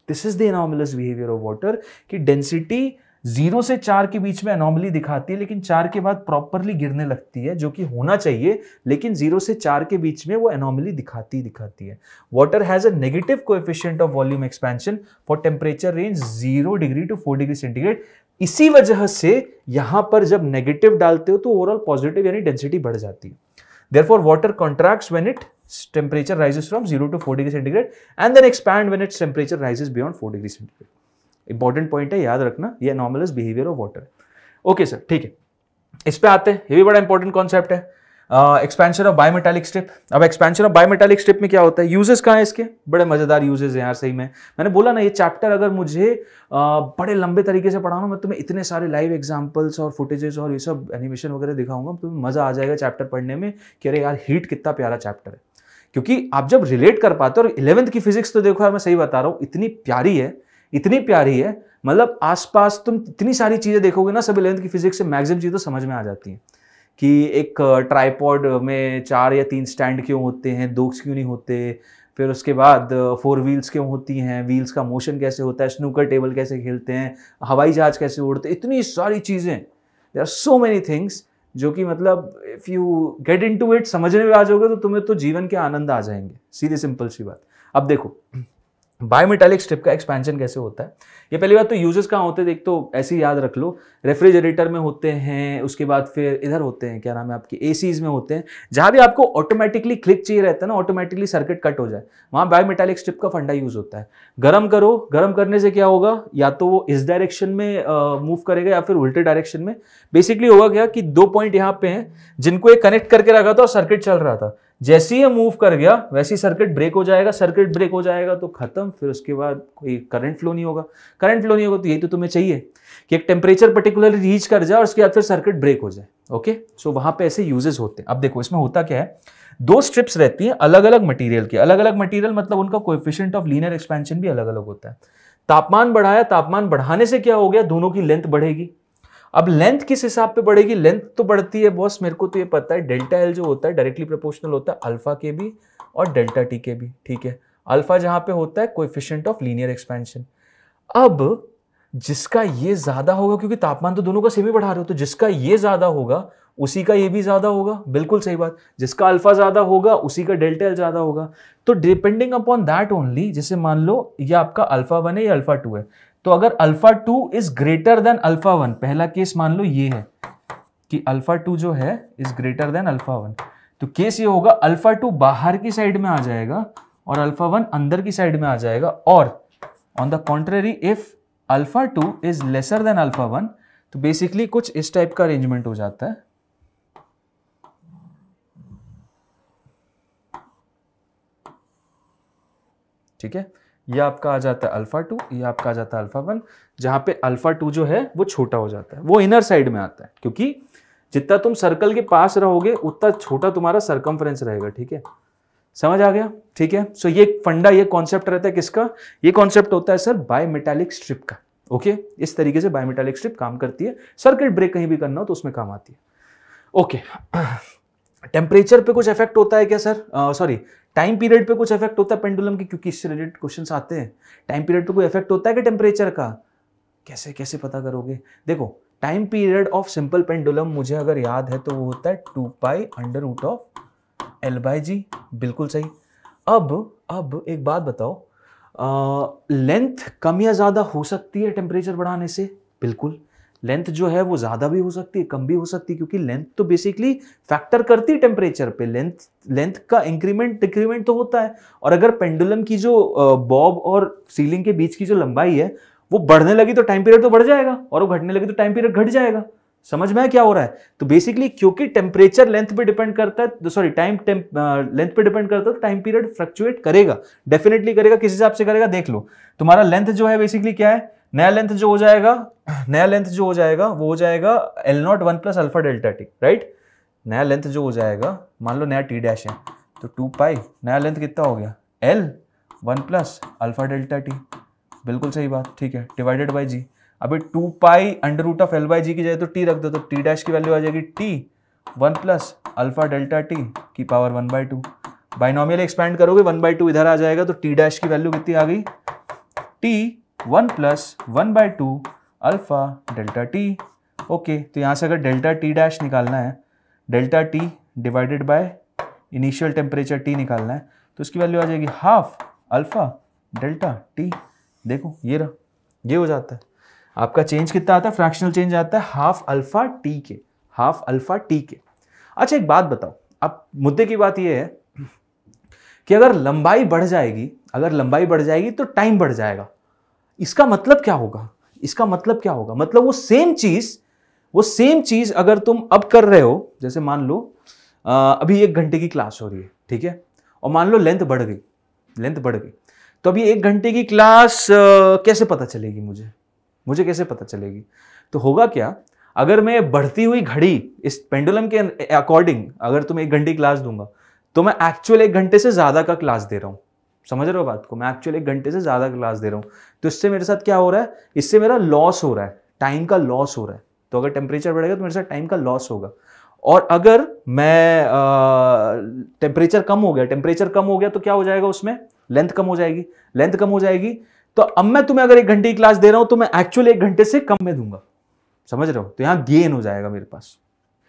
A: this is the anomalous behaviour of water कि डेंसिटी जीरो से चार के बीच में अनोमली दिखाती है लेकिन चार के बाद प्रॉपरली गिरने लगती है जो कि होना चाहिए लेकिन जीरो से चार के बीच में वो अनोमली दिखाती दिखाती है water has a negative coefficient of volume expansion for temperature range zero degree to four degree centigrade इसी वजह से यहाँ पर जब नेगेटिव डालते हो तो ओवरऑल पॉजिटिव यानी डेंसिटी बढ़ जाती है therefore water contracts when it temperature rises from 0 to 4 degree centigrade and then expand when its temperature rises beyond 4 degree centigrade important point hai yaad rakhna ye anomalous behavior of water okay sir theek hai is pe aate हैं ye bhi bada important concept hai expansion of bimetallic strip अब expansion of bimetallic strip में क्या होता है uses कहाँ है इसके बड़े मजेदार यूजेस हैं यार सही में मैंने बोला ना ये चैप्टर अगर मुझे आ, बड़े लंबे तरीके से पढ़ाना मैं तुम्हें इतने सारे लाइव एग्जाम्पल्स और फुटेजेस और ये सब एनिमेशन वगैरह दिखाऊंगा तो तुम्हें मजा आ जाएगा चैप्टर पढ़ने में कि अरे यार हीट कितना प्यारा चैप्टर है क्योंकि आप जब रिलेट कर पाते हो और इलेवंथ की फिजिक्स तो देखो यार मैं सही बता रहा हूँ इतनी प्यारी है इतनी प्यारी है मतलब आसपास तुम इतनी सारी चीज़ें देखोगे ना सब इलेवंथ की फिजिक्स से मैक्सिमम चीज़ें तो समझ में आ जाती हैं कि एक ट्राईपॉड में चार या तीन स्टैंड क्यों होते हैं दो क्यों नहीं होते फिर उसके बाद फोर व्हील्स क्यों होती हैं व्हील्स का मोशन कैसे होता है स्नूकर टेबल कैसे खेलते हैं हवाई जहाज़ कैसे उड़ते हैं इतनी सारी चीज़ें there are so many things जो कि मतलब if you get into it समझने में आ जाओगे तो तुम्हें तो जीवन के आनंद आ जाएंगे सीधे सिंपल सी बात अब देखो बायोमेटेलिक स्ट्रिप का एक्सपेंशन कैसे होता है ये पहली बात तो यूजेस कहाँ होते हैं देख तो ऐसे ही याद रख लो रेफ्रिजरेटर में होते हैं उसके बाद फिर इधर होते हैं क्या नाम है आपके ए में होते हैं जहाँ भी आपको ऑटोमेटिकली क्लिक चाहिए रहता है ना ऑटोमेटिकली सर्किट कट हो जाए वहाँ बायोमेटेलिक स्ट्रिप का फंडा यूज़ होता है गर्म करो गर्म करने से क्या होगा या तो वो इस डायरेक्शन में मूव करेगा या फिर उल्टे डायरेक्शन में बेसिकली होगा क्या कि दो पॉइंट यहाँ पे हैं जिनको एक कनेक्ट करके रखा था और सर्किट चल रहा था जैसे ही मूव कर गया वैसे ही सर्किट ब्रेक हो जाएगा सर्किट ब्रेक हो जाएगा तो खत्म फिर उसके बाद कोई करंट फ्लो नहीं होगा करंट फ्लो नहीं होगा तो यही तो तुम्हें चाहिए कि एक टेम्परेचर पर्टिकुलरली रीच कर जाए और उसके बाद फिर सर्किट ब्रेक हो जाए ओके सो वहां पे ऐसे यूजेस होते हैं अब देखो इसमें होता क्या है दो स्ट्रिप्स रहती हैं अलग अलग मटीरियल के अलग अलग मटीरियल मतलब उनका कोएफिशिएंट ऑफ लीनर एक्सपेंशन भी अलग अलग होता है तापमान बढ़ाया तापमान बढ़ाने से क्या हो गया दोनों की लेंथ बढ़ेगी अब लेंथ किस हिसाब पे बढ़ेगी लेंथ तो बढ़ती है बॉस मेरे को तो ये पता है डेल्टा एल जो होता है डायरेक्टली प्रोपोर्शनल होता है अल्फा के भी और डेल्टा टी के भी ठीक है अल्फा जहां पे होता है कोफिशियंट ऑफ लीनियर एक्सपेंशन अब जिसका ये ज़्यादा होगा क्योंकि तापमान तो दोनों का सेम ही बढ़ा रहे हो तो जिसका ये ज़्यादा होगा उसी का ये भी ज़्यादा होगा बिल्कुल सही बात जिसका अल्फा ज़्यादा होगा उसी का डेल्टा एल ज़्यादा होगा तो डिपेंडिंग अपॉन दैट ओनली जैसे मान लो ये आपका अल्फा वन है या अल्फा टू है तो अगर alpha two is greater than alpha one पहला केस मान लो ये है कि अल्फा टू जो है is greater than alpha one तो केस ये होगा अल्फा टू बाहर की साइड में आ जाएगा और अल्फा वन अंदर की साइड में आ जाएगा और on the contrary if alpha two is lesser than alpha one तो बेसिकली कुछ इस टाइप का अरेंजमेंट हो जाता है ठीक है ये आपका आ जाता है अल्फ़ा टू ये आपका आ जाता है अल्फ़ा वन जहाँ पे अल्फ़ा टू जो है वो छोटा हो जाता है वो इनर साइड में आता है क्योंकि जितना तुम सर्कल के पास रहोगे उतना छोटा तुम्हारा सर्कम्फ्रेंस रहेगा ठीक है समझ आ गया ठीक है सो ये फंडा ये कॉन्सेप्ट रहता है किसका ये कॉन्सेप्ट होता है सर बायोमेटालिक स्ट्रिप का ओके इस तरीके से बायोमेटालिक स्ट्रिप काम करती है सर्किट ब्रेक कहीं भी करना हो तो उसमें काम आती है ओके टेम्परेचर पे कुछ इफेक्ट होता है क्या सर सॉरी टाइम पीरियड पे कुछ इफेक्ट होता है पेंडुलम के क्योंकि इससे रिलेटेड क्वेश्चन आते हैं टाइम पीरियड पे कोई इफेक्ट होता है कि टेम्परेचर का कैसे कैसे पता करोगे देखो time period of simple pendulum मुझे अगर याद है तो वो होता है two pi under root of L by G बिल्कुल सही अब अब एक बात बताओ लेंथ कम या ज़्यादा हो सकती है टेम्परेचर बढ़ाने से बिल्कुल लेंथ जो है वो ज़्यादा भी हो सकती है कम भी हो सकती है क्योंकि लेंथ तो बेसिकली फैक्टर करती है टेम्परेचर पे लेंथ लेंथ का इंक्रीमेंट डिक्रीमेंट तो होता है और अगर पेंडुलम की जो बॉब और सीलिंग के बीच की जो लंबाई है वो बढ़ने लगी तो टाइम पीरियड तो बढ़ जाएगा और वो घटने लगी तो टाइम पीरियड घट जाएगा समझ में आया क्या हो रहा है तो बेसिकली क्योंकि टेम्परेचर लेंथ पे डिपेंड करता है सॉरी टाइम लेंथ पे डिपेंड करता है टाइम पीरियड फ्लक्चुएट करेगा डेफिनेटली करेगा किस हिसाब से करेगा देख लो तुम्हारा लेंथ जो है बेसिकली क्या है नया लेंथ जो हो जाएगा नया लेंथ जो हो जाएगा वो हो जाएगा L naught one plus alpha delta T right नया लेंथ जो हो जाएगा मान लो नया टी डैश है तो टू पाई नया लेंथ कितना हो गया L one plus alpha delta T बिल्कुल सही बात ठीक है डिवाइडेड बाई जी अभी two pi under root of L by G की जाए तो टी रख दो तो टी डैश की वैल्यू आ जाएगी T one plus alpha delta T की power one by two binomial expand करोगे वन बाई टू इधर आ जाएगा तो टी डैश की वैल्यू कितनी आ गई T one plus one by two alpha delta T okay तो यहाँ से अगर डेल्टा टी डैश निकालना है delta T divided by initial temperature T निकालना है तो उसकी वैल्यू आ जाएगी हाफ अल्फ़ा डेल्टा टी देखो ये रहा ये हो जाता है आपका चेंज कितना आता है फ्रैक्शनल चेंज आता है हाफ अल्फ़ा टी के हाफ अल्फ़ा टी के अच्छा एक बात बताओ अब मुद्दे की बात ये है कि अगर लंबाई बढ़ जाएगी अगर लंबाई बढ़ जाएगी तो टाइम बढ़ जाएगा इसका मतलब क्या होगा इसका मतलब क्या होगा मतलब वो सेम चीज वो सेम चीज अगर तुम अब कर रहे हो जैसे मान लो अभी एक घंटे की क्लास हो रही है ठीक है और मान लो लेंथ बढ़ गई लेंथ बढ़ गई तो अभी एक घंटे की क्लास कैसे पता चलेगी मुझे मुझे कैसे पता चलेगी तो होगा क्या अगर मैं बढ़ती हुई घड़ी इस पेंडुलम के अकॉर्डिंग अगर तुम एक घंटे क्लास दूंगा तो मैं एक्चुअल एक घंटे से ज़्यादा का क्लास दे रहा हूँ समझ रहे हो बात को मैं एक्चुअली एक घंटे से ज़्यादा क्लास दे रहा हूँ तो इससे मेरे साथ क्या हो रहा है इससे मेरा लॉस हो रहा है टाइम का लॉस हो रहा है तो अगर टेम्परेचर बढ़ेगा तो मेरे साथ टाइम का लॉस होगा और अगर मैं टेम्परेचर कम हो गया टेम्परेचर कम हो गया तो क्या हो जाएगा उसमें लेंथ कम हो जाएगी लेंथ कम हो जाएगी तो अब मैं तुम्हें अगर एक घंटे की क्लास दे रहा हूं तो मैं एक्चुअली एक घंटे से कम में दूंगा समझ रहे हो तो यहाँ गेन हो जाएगा मेरे पास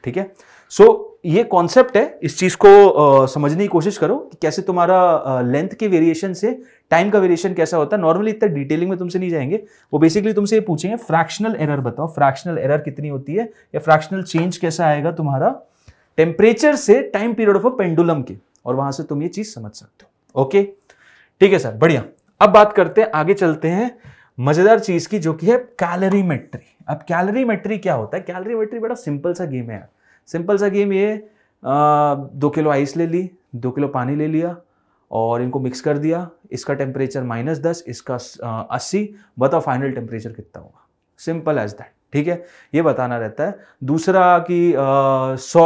A: ठीक है सो so, ये कॉन्सेप्ट है इस चीज को आ, समझने की कोशिश करो कि कैसे तुम्हारा लेंथ के वेरिएशन से टाइम का वेरिएशन कैसा होता है नॉर्मली इतना डिटेलिंग में तुमसे नहीं जाएंगे वो बेसिकली तुमसे ये पूछेंगे फ्रैक्शनल एरर बताओ फ्रैक्शनल एरर कितनी होती है या फ्रैक्शनल चेंज कैसा आएगा तुम्हारा टेम्परेचर से टाइम पीरियड ऑफ पेंडुलम के और वहां से तुम ये चीज समझ सकते हो ओके ठीक है सर बढ़िया अब बात करते हैं आगे चलते हैं मजेदार चीज की जो कि है कैलोरीमेट्री अब कैलोरीमेट्री क्या होता है कैलोरीमेट्री बड़ा सिंपल सा गेम है यार सिंपल सा गेम ये आ, दो किलो आइस ले ली दो किलो पानी ले लिया और इनको मिक्स कर दिया इसका टेम्परेचर माइनस दस इसका अस्सी बताओ फाइनल टेम्परेचर कितना होगा सिंपल एज दैट ठीक है ये बताना रहता है दूसरा कि सौ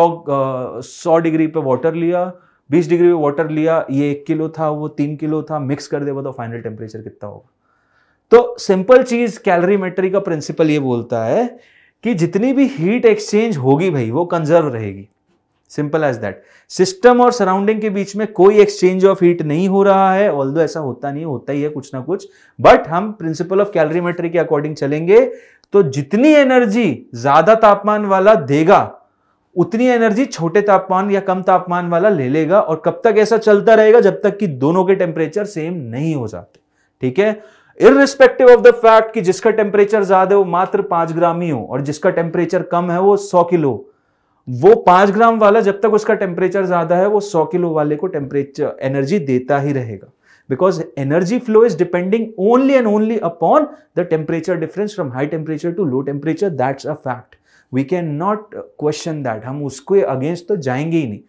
A: सौ डिग्री पे वाटर लिया बीस डिग्री पे वाटर लिया ये एक किलो था वो तीन किलो था मिक्स कर दे बताओ फाइनल टेम्परेचर कितना होगा तो सिंपल चीज कैलरीमेट्री का प्रिंसिपल ये बोलता है कि जितनी भी हीट एक्सचेंज होगी भाई वो कंजर्व रहेगी सिंपल एज दैट सिस्टम और सराउंडिंग के बीच में कोई एक्सचेंज ऑफ हीट नहीं हो रहा है ऑल ऐसा होता नहीं होता ही है कुछ ना कुछ बट हम प्रिंसिपल ऑफ कैलरीमेट्री के अकॉर्डिंग चलेंगे तो जितनी एनर्जी ज्यादा तापमान वाला देगा उतनी एनर्जी छोटे तापमान या कम तापमान वाला ले लेगा और कब तक ऐसा चलता रहेगा जब तक कि दोनों के टेम्परेचर सेम नहीं हो जाते ठीक है इनरिस्पेक्टिव ऑफ द फैक्ट कि जिसका टेम्परेचर ज्यादा हो मात्र पांच ग्राम ही हो और जिसका टेम्परेचर कम है वो सौ किलो वो पांच ग्राम वाला जब तक उसका टेम्परेचर ज्यादा है वो सौ किलो वाले को टेम्परेचर एनर्जी देता ही रहेगा because energy flow is depending only and only upon the temperature difference from high temperature to low temperature that's a fact we can not question that हम उसके अगेंस्ट तो जाएंगे ही नहीं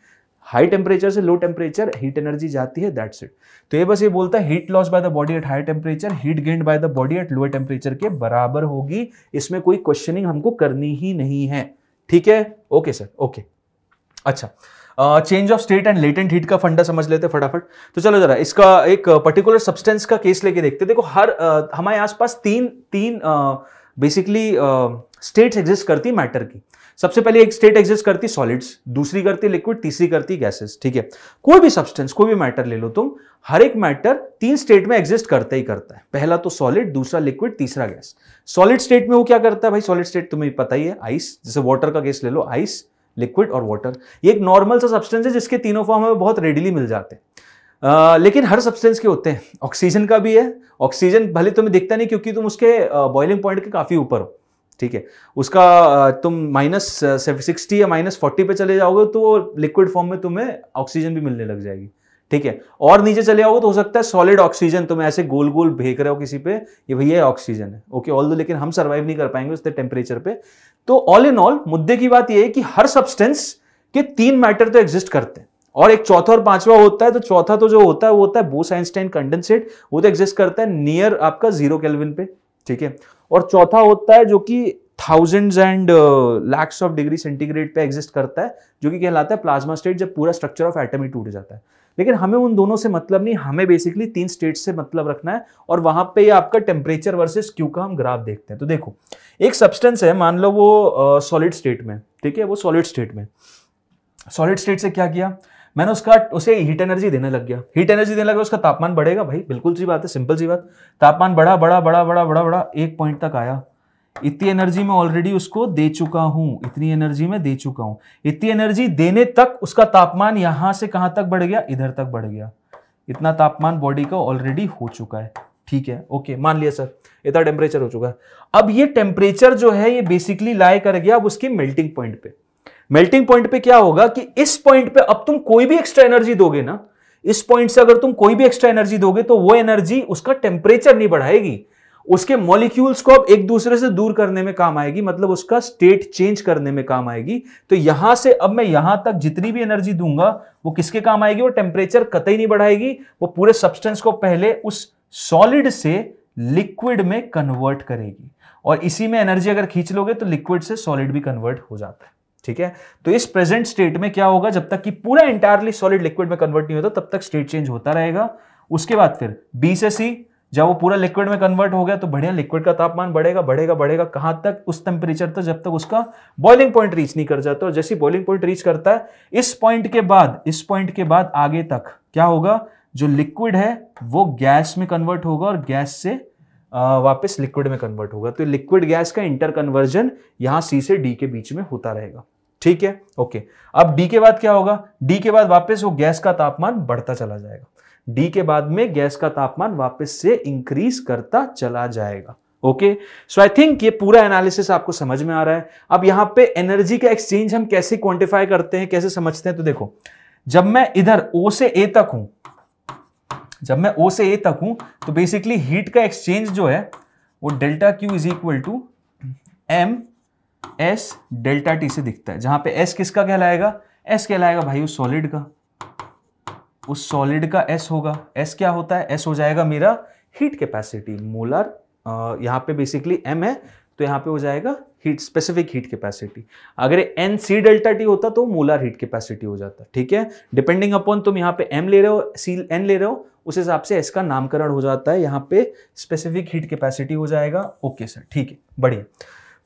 A: हाई टेम्परेचर से low temperature heat energy जाती है that's it तो ये बस ये बोलता है heat loss by the body at high temperature heat gained by the body at lower temperature के बराबर होगी इसमें कोई क्वेश्चनिंग हमको करनी ही नहीं है ठीक है ओके सर ओके अच्छा change of state and latent heat का फंडा समझ लेते फटाफट तो चलो जरा इसका एक पर्टिकुलर सब्सटेंस का केस लेके देखते देखो हर हमारे आसपास तीन तीन बेसिकली स्टेट्स एग्जिस्ट करती मैटर की सबसे पहले एक स्टेट एग्जिस्ट करती सॉलिड्स दूसरी करती लिक्विड तीसरी करती गैसेस ठीक है कोई भी सब्सटेंस कोई भी मैटर ले लो तुम हर एक मैटर तीन स्टेट में एग्जिस्ट करता ही करता है पहला तो सॉलिड दूसरा लिक्विड तीसरा गैस सॉलिड स्टेट में वो क्या करता है भाई सॉलिड स्टेट तुम्हें पता ही है आइस जैसे वाटर का गैस ले लो आइस लिक्विड और वाटर ये एक नॉर्मल सा सब्सटेंस है जिसके तीनों फॉर्म हमें बहुत रेडिली मिल जाते हैं आ, लेकिन हर सब्सटेंस के होते हैं ऑक्सीजन का भी है ऑक्सीजन भले तुम्हें दिखता नहीं क्योंकि तुम उसके बॉइलिंग पॉइंट के काफ़ी ऊपर हो ठीक है उसका तुम माइनस सिक्सटी या माइनस फोर्टी पे चले जाओगे तो लिक्विड फॉर्म में तुम्हें ऑक्सीजन भी मिलने लग जाएगी ठीक है और नीचे चले आओगे तो हो सकता है सॉलिड ऑक्सीजन तुम ऐसे गोल गोल भेक रहे हो किसी पे ये भैया ऑक्सीजन है ओके ऑल दो लेकिन हम सर्वाइव नहीं कर पाएंगे उस टेम्परेचर पे तो ऑल इन ऑल मुद्दे की बात यह है कि हर सब्सटेंस के तीन मैटर तो एग्जिस्ट करते हैं और एक चौथा और पांचवा होता है तो चौथा तो जो होता है वो होता है बोस आइंस्टाइन कंडेंसेट वो तो एग्जिस्ट करता है नियर आपका जीरो केल्विन पे ठीक है और चौथा होता है जो कि thousands and lakhs of degree centigrade पे एग्जिस्ट करता है जो कि कहलाता है प्लाज्मा स्टेट जब पूरा स्ट्रक्चर ऑफ एटम ही टूट जाता है लेकिन हमें उन दोनों से मतलब नहीं हमें बेसिकली तीन स्टेट से मतलब रखना है और वहां पे आपका टेम्परेचर वर्सेस क्यू का हम ग्राफ देखते हैं तो देखो एक सब्सटेंस है मान लो वो सॉलिड uh, स्टेट में ठीक है वो सॉलिड स्टेट में सॉलिड स्टेट से क्या किया मैंने उसका उसे हीट एनर्जी देने लग गया हीट एनर्जी देने गया उसका तापमान बढ़ेगा भाई बिल्कुल सी बात है सिंपल सी बात तापमान बढ़ा बड़ा बड़ा बड़ा बड़ा बड़ा एक पॉइंट तक आया इतनी एनर्जी मैं ऑलरेडी उसको दे चुका हूं इतनी एनर्जी मैं दे चुका हूं इतनी एनर्जी देने तक उसका तापमान यहां से कहां तक बढ़ गया इधर तक बढ़ गया इतना तापमान बॉडी का ऑलरेडी हो चुका है ठीक है ओके मान लिया सर इतना टेम्परेचर हो चुका है अब ये टेम्परेचर जो है ये बेसिकली लाए कर गया अब उसकी मेल्टिंग पॉइंट पे मेल्टिंग पॉइंट पे क्या होगा कि इस पॉइंट पे अब तुम कोई भी एक्स्ट्रा एनर्जी दोगे ना इस पॉइंट से अगर तुम कोई भी एक्स्ट्रा एनर्जी दोगे तो वो एनर्जी उसका टेम्परेचर नहीं बढ़ाएगी उसके मॉलिक्यूल्स को अब एक दूसरे से दूर करने में काम आएगी मतलब उसका स्टेट चेंज करने में काम आएगी तो यहां से अब मैं यहां तक जितनी भी एनर्जी दूंगा वो किसके काम आएगी वो टेम्परेचर कतई नहीं बढ़ाएगी वो पूरे सब्सटेंस को पहले उस सॉलिड से लिक्विड में कन्वर्ट करेगी और इसी में एनर्जी अगर खींच लोगे तो लिक्विड से सॉलिड भी कन्वर्ट हो जाता है ठीक है तो इस प्रेजेंट स्टेट में क्या होगा जब तक कि पूरा इंटायरली सॉलिड लिक्विड में कन्वर्ट नहीं होता तब तक स्टेट चेंज होता रहेगा उसके बाद फिर बी से सी जब वो पूरा लिक्विड में कन्वर्ट हो गया तो बढ़िया लिक्विड का तापमान बढ़ेगा बढ़ेगा बढ़ेगा कहां तक उस टेम्परेचर तक जब तक उसका बॉइलिंग पॉइंट रीच नहीं कर जाता और जैसे बॉइलिंग पॉइंट रीच करता है इस पॉइंट के बाद इस पॉइंट के बाद आगे तक क्या होगा जो लिक्विड है वो गैस में कन्वर्ट होगा और गैस से वापस लिक्विड में कन्वर्ट होगा तो लिक्विड गैस का इंटर कन्वर्जन यहां सी से डी के बीच में होता रहेगा ठीक है ओके अब डी के बाद क्या होगा डी के बाद वापस वो गैस का तापमान बढ़ता चला जाएगा डी के बाद में गैस का तापमान वापस से इंक्रीज करता चला जाएगा ओके सो आई थिंक ये पूरा एनालिसिस आपको समझ में आ रहा है अब यहां पे एनर्जी का एक्सचेंज हम कैसे क्वांटिफाई करते हैं कैसे समझते हैं तो देखो जब मैं इधर ओ से ए तक हूं जब मैं ओ से ए तक हूं तो बेसिकली हीट का एक्सचेंज जो है वो delta Q is equal to M S delta T से दिखता है जहां पे एस किसका कहलाएगा एस कहलाएगा भाई उस सॉलिड का उस सॉलिड का एस होगा एस क्या होता है एस हो जाएगा मेरा हीट कैपेसिटी मोलर यहाँ पे बेसिकली एम है तो यहाँ पे हो जाएगा हीट स्पेसिफिक हीट कैपेसिटी अगर एन सी डेल्टा टी होता तो मोलर हीट कैपेसिटी हो जाता ठीक है डिपेंडिंग अपॉन तुम यहाँ पे एम ले रहे हो सी एन ले रहे हो उस हिसाब से इसका नामकरण हो जाता है यहाँ पे स्पेसिफिक हीट कैपेसिटी हो जाएगा ओके सर ठीक है बढ़िया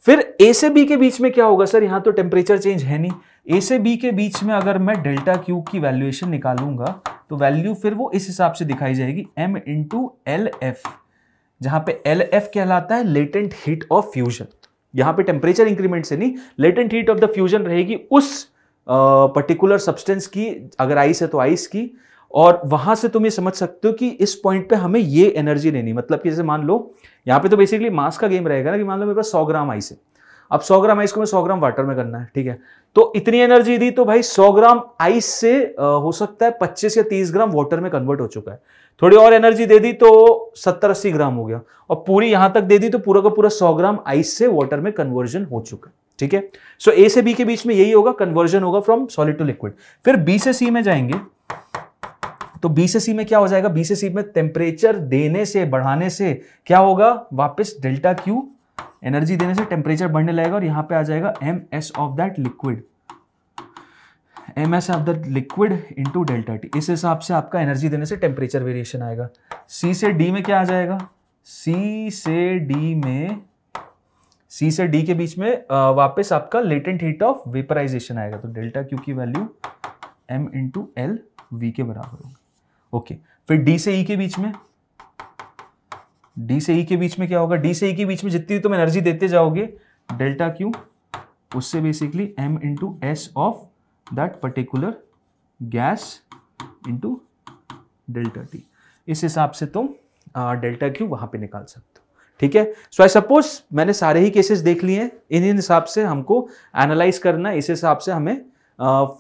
A: फिर ए से बी के बीच में क्या होगा सर यहां तो टेम्परेचर चेंज है नहीं ए से बी के बीच में अगर मैं डेल्टा क्यू की वैल्यूएशन निकालूंगा तो वैल्यू फिर वो इस हिसाब से दिखाई जाएगी एम इंटू एल एफ जहां पे एल एफ कहलाता है लेटेंट हीट ऑफ फ्यूजन यहां पे टेम्परेचर इंक्रीमेंट से नहीं latent heat of the fusion रहेगी उस पर्टिकुलर uh, सब्सटेंस की अगर आइस है तो आइस की और वहां से तुम ये समझ सकते हो कि इस पॉइंट पे हमें ये एनर्जी लेनी मतलब कि जैसे मान लो यहाँ पे तो बेसिकली मास का गेम रहेगा ना कि मान लो मेरे पास सौ ग्राम आइस है अब सौ ग्राम आइस को मैं सौ ग्राम वाटर में करना है ठीक है तो इतनी एनर्जी दी तो भाई सौ ग्राम आइस से हो सकता है पच्चीस या तीस ग्राम वाटर में कन्वर्ट हो चुका है थोड़ी और एनर्जी दे दी तो सत्तर अस्सी ग्राम हो गया और पूरी यहां तक दे दी तो पूरा का पूरा सौ ग्राम आइस से वाटर में कन्वर्जन हो चुका है ठीक है सो ए से बी के बीच में यही होगा कन्वर्जन होगा फ्रॉम सॉलिड टू लिक्विड फिर बी से सी में जाएंगे तो बी से सी में क्या हो जाएगा बी से सी में टेम्परेचर देने से बढ़ाने से क्या होगा वापस डेल्टा क्यू एनर्जी देने से टेम्परेचर बढ़ने लगेगा और यहां पे आ जाएगा M S of that liquid M S of that liquid into delta T इस हिसाब से आपका एनर्जी देने से टेम्परेचर वेरिएशन आएगा सी से डी में क्या आ जाएगा सी से डी में सी से डी के बीच में वापस आपका लेटेंट हीट ऑफ वेपराइजेशन आएगा तो डेल्टा क्यू की value M into L V के बराबर होगा ओके फिर डी से ई e के बीच में डी से ई e के बीच में क्या होगा डी से ई e के बीच में जितनी तुम एनर्जी देते जाओगे डेल्टा क्यू उससे basically M into S of that particular gas into delta T इस हिसाब से तुम डेल्टा क्यू वहां पे निकाल सकते हो ठीक है सो आई सपोज मैंने सारे ही केसेस देख लिए हैं इन इन हिसाब से हमको एनालाइज करना है इस हिसाब से हमें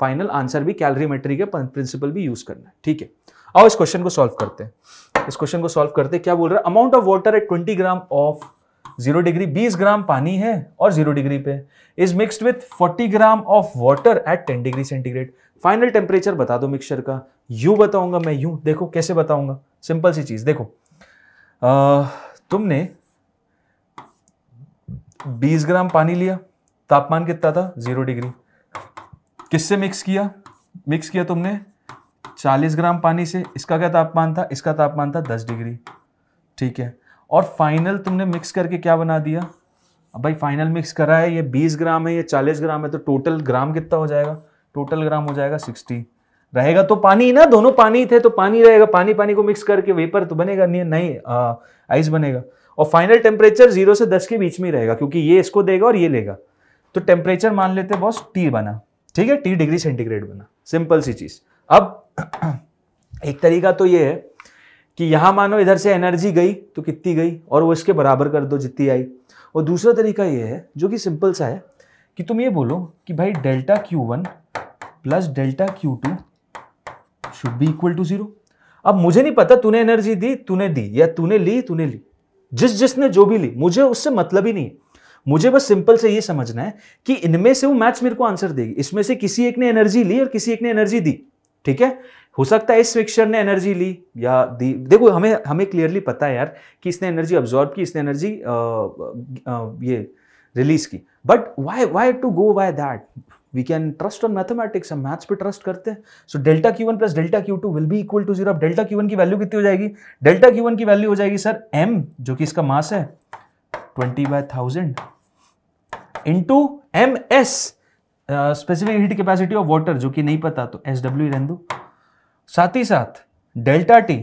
A: फाइनल आंसर भी कैलरीमेट्री के प्रिंसिपल भी यूज करना है ठीक है आओ इस क्वेश्चन को सॉल्व करते हैं इस क्वेश्चन को सॉल्व करते क्या बोल रहा है amount of water at 20 gram of zero degree 20 gram पानी है और जीरो डिग्री पे is mixed with 40 gram of water at 10 degree centigrade final temperature बता दो मिक्सचर का यू बताऊंगा मैं यू देखो कैसे बताऊंगा सिंपल सी चीज देखो आ, तुमने 20 ग्राम पानी लिया तापमान कितना था जीरो डिग्री किससे मिक्स किया मिक्स किया तुमने 40 ग्राम पानी से इसका क्या तापमान था इसका तापमान था 10 डिग्री ठीक है और फाइनल तुमने मिक्स करके क्या बना दिया अब भाई फाइनल मिक्स करा है ये 20 ग्राम है ये 40 ग्राम है तो टोटल ग्राम कितना हो जाएगा टोटल ग्राम हो जाएगा 60 रहेगा तो पानी ना दोनों पानी थे तो पानी रहेगा पानी पानी को मिक्स करके वेपर तो बनेगा नहीं नहीं आइस बनेगा और फाइनल टेम्परेचर जीरो से दस के बीच में रहेगा क्योंकि ये इसको देगा और ये लेगा तो टेम्परेचर मान लेते बॉस टी बना ठीक है टी डिग्री सेंटीग्रेड बना सिंपल सी चीज़ अब एक तरीका तो ये है कि यहाँ मानो इधर से एनर्जी गई तो कितनी गई और वो इसके बराबर कर दो जितनी आई और दूसरा तरीका ये है जो कि सिंपल सा है कि तुम ये बोलो कि भाई delta Q one plus delta Q two should be equal to zero अब मुझे नहीं पता तूने एनर्जी दी तूने दी या तूने ली तूने ली जिस जिसने जो भी ली मुझे उससे मतलब ही नहीं मुझे बस सिंपल से ये समझना है कि इनमें से वो मैच मेरे को आंसर देगी इसमें से किसी एक ने एनर्जी ली और किसी एक ने एनर्जी दी ठीक है हो सकता है इस मिक्सचर ने एनर्जी ली या दी देखो हमें हमें क्लियरली पता है यार कि इसने एनर्जी ऑब्जॉर्ब की इसने एनर्जी ये रिलीज की but why why to go why that we can trust on mathematics हम मैथ्स पे ट्रस्ट करते हैं so delta Q one plus delta Q two will be equal to zero delta Q one की value कितनी हो जाएगी delta Q one की value हो जाएगी सर एम जो कि इसका मास है twenty by thousand into M S specific heat capacity of water जो कि नहीं पता तो एस डब्ल्यू रेंदु साथ ही साथ डेल्टा टी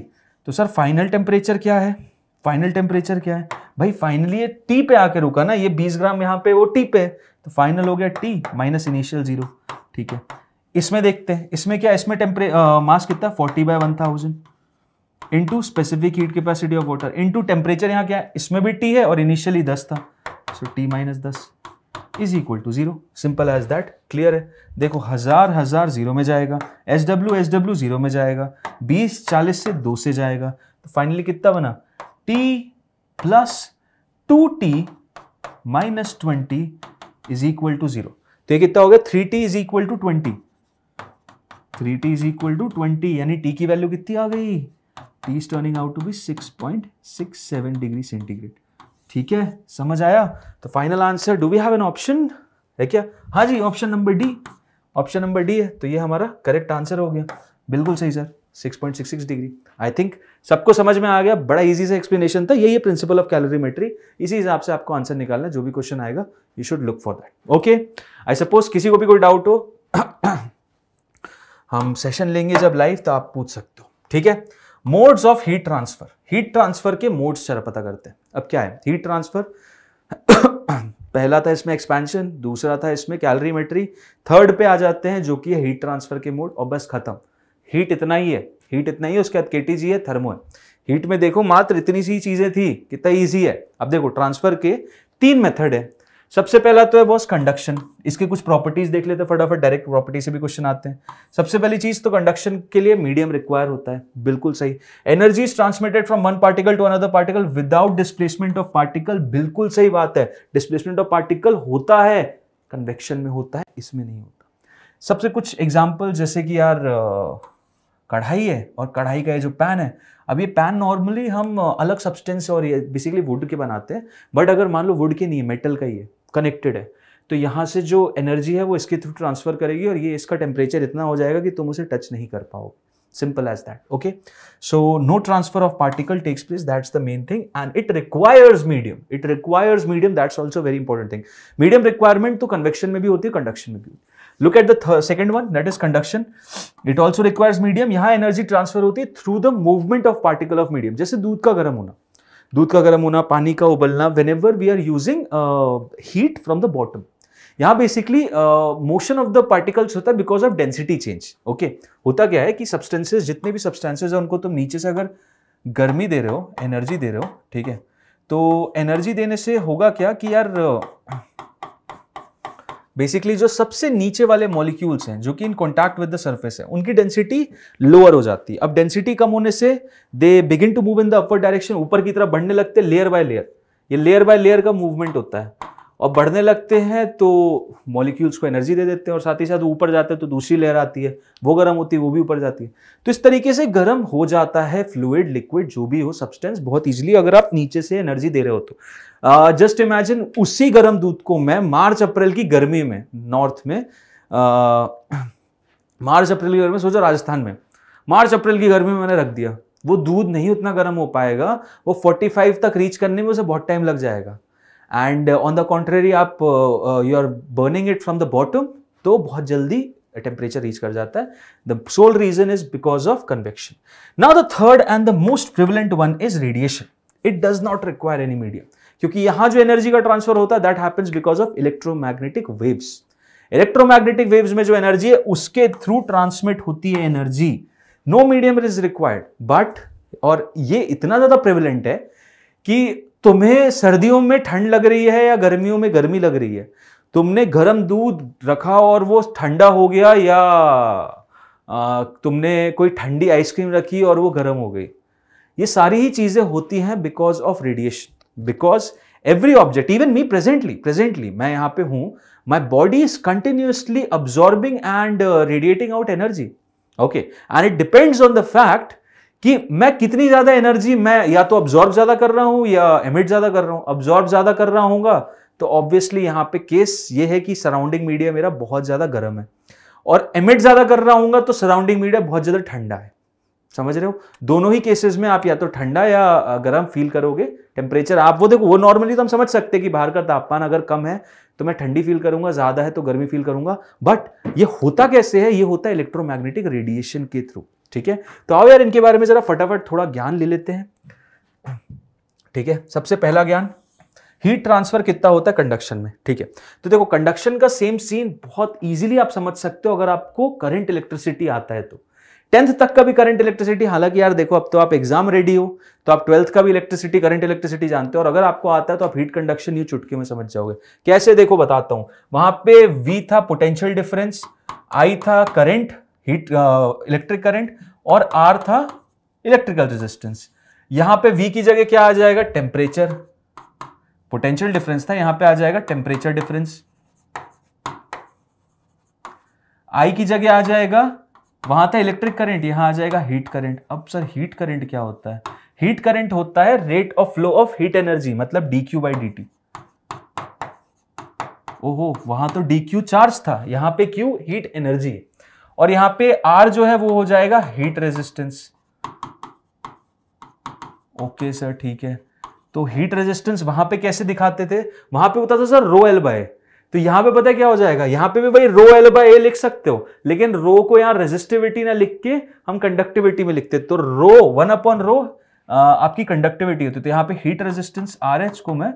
A: तो सर फाइनल टेम्परेचर क्या है फाइनल टेम्परेचर क्या है भाई फाइनली ये टी पे आके रुका ना ये 20 ग्राम यहाँ पे वो टी पे तो फाइनल हो गया टी माइनस इनिशियल जीरो ठीक है इसमें देखते हैं इसमें क्या इसमें टेम्परे मास कितना forty by one thousand into specific heat capacity of water into temperature यहाँ क्या है इसमें भी टी है और इनिशियली दस था सो टी माइनस दस is equal to zero simple as that clear है देखो हजार हजार जीरो में जाएगा H W H W zero में जाएगा बीस चालीस से दो से जाएगा तो फाइनली कितना बना T plus two T minus twenty is equal to zero तो ये कितना हो गया three T is equal to twenty three T is equal to twenty यानी टी की वैल्यू कितनी आ गई T is turning out to be six point six seven degree centigrade ठीक है समझ आया तो final answer do we have an option है क्या हाँ जी option number D option number D है तो ये हमारा करेक्ट आंसर हो गया बिल्कुल सही सर 6.66 डिग्री आई थिंक सबको समझ में आ गया बड़ा इजी सा एक्सप्लेनेशन था यही प्रिंसिपल ऑफ कैलोरीमेट्री इसी हिसाब से आपको आंसर निकालना है जो भी क्वेश्चन आएगा you should look for that okay I suppose किसी को भी कोई डाउट हो हम सेशन लेंगे जब लाइव तो आप पूछ सकते हो ठीक है modes of heat transfer heat transfer के मोड्स जरा पता करते हैं अब क्या है हीट ट्रांसफर पहला था इसमें एक्सपेंशन दूसरा था इसमें कैलरीमेट्री थर्ड पे आ जाते हैं जो कि है हीट ट्रांसफर के मोड और बस खत्म हीट इतना ही है हीट इतना ही है उसके बाद के है थर्मो है हीट में देखो मात्र इतनी सी चीजें थी कितना ईजी है अब देखो ट्रांसफर के तीन मेथड है सबसे पहला तो है बॉस कंडक्शन इसके कुछ प्रॉपर्टीज देख लेते हैं फटाफट डायरेक्ट प्रॉपर्टी से भी क्वेश्चन आते हैं सबसे पहली चीज तो कंडक्शन के लिए मीडियम रिक्वायर होता है बिल्कुल सही energy is transmitted from one particle to another particle without displacement of particle बिल्कुल सही बात है डिस्प्लेसमेंट ऑफ पार्टिकल होता है कन्वेक्शन में होता है इसमें नहीं होता सबसे कुछ एग्जाम्पल जैसे कि यार कढ़ाई है और कढ़ाई का ये जो पैन है अब ये पैन नॉर्मली हम अलग सब्सटेंस और ये बेसिकली वुड के बनाते हैं बट अगर मान लो वुड के नहीं है मेटल का ही है कनेक्टेड है तो यहाँ से जो एनर्जी है वो इसके थ्रू ट्रांसफर करेगी और ये इसका टेम्परेचर इतना हो जाएगा कि तुम उसे टच नहीं कर पाओ simple as that okay so no transfer of particle takes place that's the main thing and it requires medium it requires medium that's also very important thing medium requirement तो कन्वेक्शन में भी होती है conduction में भी look at the second one that is conduction it also requires medium यहाँ energy transfer होती है through the movement of particle of medium जैसे दूध का गर्म होना दूध का गर्म होना पानी का उबलना whenever we are using heat from the bottom यहाँ basically motion of the particles होता है because of density change okay होता क्या है कि सब्सटेंसेज जितने भी सब्सटेंसेज हैं उनको तुम नीचे से अगर गर्मी दे रहे हो एनर्जी दे रहे हो ठीक है तो एनर्जी देने से होगा क्या कि यार uh, बेसिकली जो सबसे नीचे वाले मॉलिक्यूल्स हैं जो कि in contact with the surface है उनकी डेंसिटी लोअर हो जाती है अब डेंसिटी कम होने से they begin to move in the upper direction ऊपर की तरफ बढ़ने लगते हैं लेयर बाय लेयर ये लेयर बाय लेयर का मूवमेंट होता है और बढ़ने लगते हैं तो मॉलिक्यूल्स को एनर्जी दे देते हैं और साथ ही साथ ऊपर जाते हैं तो दूसरी लहर आती है वो गर्म होती है वो भी ऊपर जाती है तो इस तरीके से गर्म हो जाता है फ्लूड लिक्विड जो भी हो सब्सटेंस बहुत ईजिली अगर आप नीचे से एनर्जी दे रहे हो तो जस्ट इमेजिन उसी गर्म दूध को मैं मार्च अप्रैल की गर्मी में नॉर्थ में uh, मार्च अप्रैल की गर्मी सोचो राजस्थान में मार्च अप्रैल की गर्मी में मैंने रख दिया वो दूध नहीं उतना गर्म हो पाएगा वो 45 तक रीच करने में उसे बहुत टाइम लग जाएगा एंड ऑन द कॉन्ट्रेरी आप you are burning it from the bottom तो बहुत जल्दी टेम्परेचर रीच कर जाता है the sole reason is because of convection now the third and the most prevalent one is radiation it does not require any medium क्योंकि यहां जो energy का ट्रांसफर होता है that happens because of electromagnetic waves electromagnetic waves में जो energy है उसके थ्रू ट्रांसमिट होती है energy no medium is required but और ये इतना ज्यादा प्रेविलेंट है कि तुम्हें सर्दियों में ठंड लग रही है या गर्मियों में गर्मी लग रही है तुमने गर्म दूध रखा और वो ठंडा हो गया या तुमने कोई ठंडी आइसक्रीम रखी और वो गर्म हो गई ये सारी ही चीज़ें होती हैं because of radiation because every object even me presently presently मैं यहाँ पे हूँ my body is continuously absorbing and radiating out energy okay and it depends on the fact कि मैं कितनी ज़्यादा एनर्जी मैं या तो ऑब्जॉर्ब ज़्यादा कर रहा हूं या एमिट ज़्यादा कर रहा हूं ऑब्जॉर्ब ज़्यादा कर रहा हूँ तो ऑब्वियसली यहां पे केस ये है कि सराउंडिंग मीडिया मेरा बहुत ज़्यादा गर्म है और एमिट ज़्यादा कर रहा हूँगा तो सराउंडिंग मीडिया बहुत ज़्यादा ठंडा है समझ रहे हो दोनों ही केसेस में आप या तो ठंडा या गर्म फील करोगे टेम्परेचर आप वो देखो वो नॉर्मली तो हम समझ सकते हैं कि बाहर का तापमान अगर कम है तो मैं ठंडी फील करूंगा ज़्यादा है तो गर्मी फील करूंगा बट ये होता कैसे है ये होता है इलेक्ट्रोमैग्नेटिक रेडिएशन के थ्रू ठीक है तो आओ यार इनके बारे में जरा फटाफट थोड़ा ज्ञान ले लेते हैं ठीक है सबसे पहला ज्ञान हीट ट्रांसफर कितना होता है कंडक्शन में ठीक है तो देखो कंडक्शन का सेम सीन बहुत इजीली आप समझ सकते हो अगर आपको करंट इलेक्ट्रिसिटी आता है तो टेंथ तक का भी करंट इलेक्ट्रिसिटी हालांकि यार देखो अब तो आप एग्जाम रेडी हो तो आप ट्वेल्थ का भी इलेक्ट्रिसिटी करंट इलेक्ट्रिसिटी जानते हो और अगर आपको आता है तो आप हीट कंडक्शन ये चुटकी में समझ जाओगे कैसे देखो बताता हूं वहां पे वी था पोटेंशियल डिफरेंस आई था करंट हीट इलेक्ट्रिक करंट और आर था इलेक्ट्रिकल रेजिस्टेंस यहां पे वी की जगह क्या आ जाएगा टेम्परेचर पोटेंशियल डिफरेंस था यहां पे आ जाएगा टेम्परेचर डिफरेंस आई की जगह आ जाएगा वहां था इलेक्ट्रिक करंट यहां आ जाएगा हीट करंट अब सर हीट करंट क्या होता है हीट करंट होता है rate of flow of heat energy मतलब D Q by D T ओहो वहां तो डी क्यू चार्ज था यहां पे क्यू हीट एनर्जी है और यहां पे आर जो है वो हो जाएगा हीट रेजिस्टेंस ओके सर ठीक है तो हीट रेजिस्टेंस वहां पे कैसे दिखाते थे वहां पे होता था सर रो एल बाय तो यहां पे पता है क्या हो जाएगा यहां पे भी भाई रो एल बाय ए लिख सकते हो लेकिन रो को यहां रेजिस्टिविटी ना लिख के हम कंडक्टिविटी में लिखते तो रो वन अपॉन रो आपकी कंडक्टिविटी होती तो यहां पे हीट रेजिस्टेंस आर एच को मैं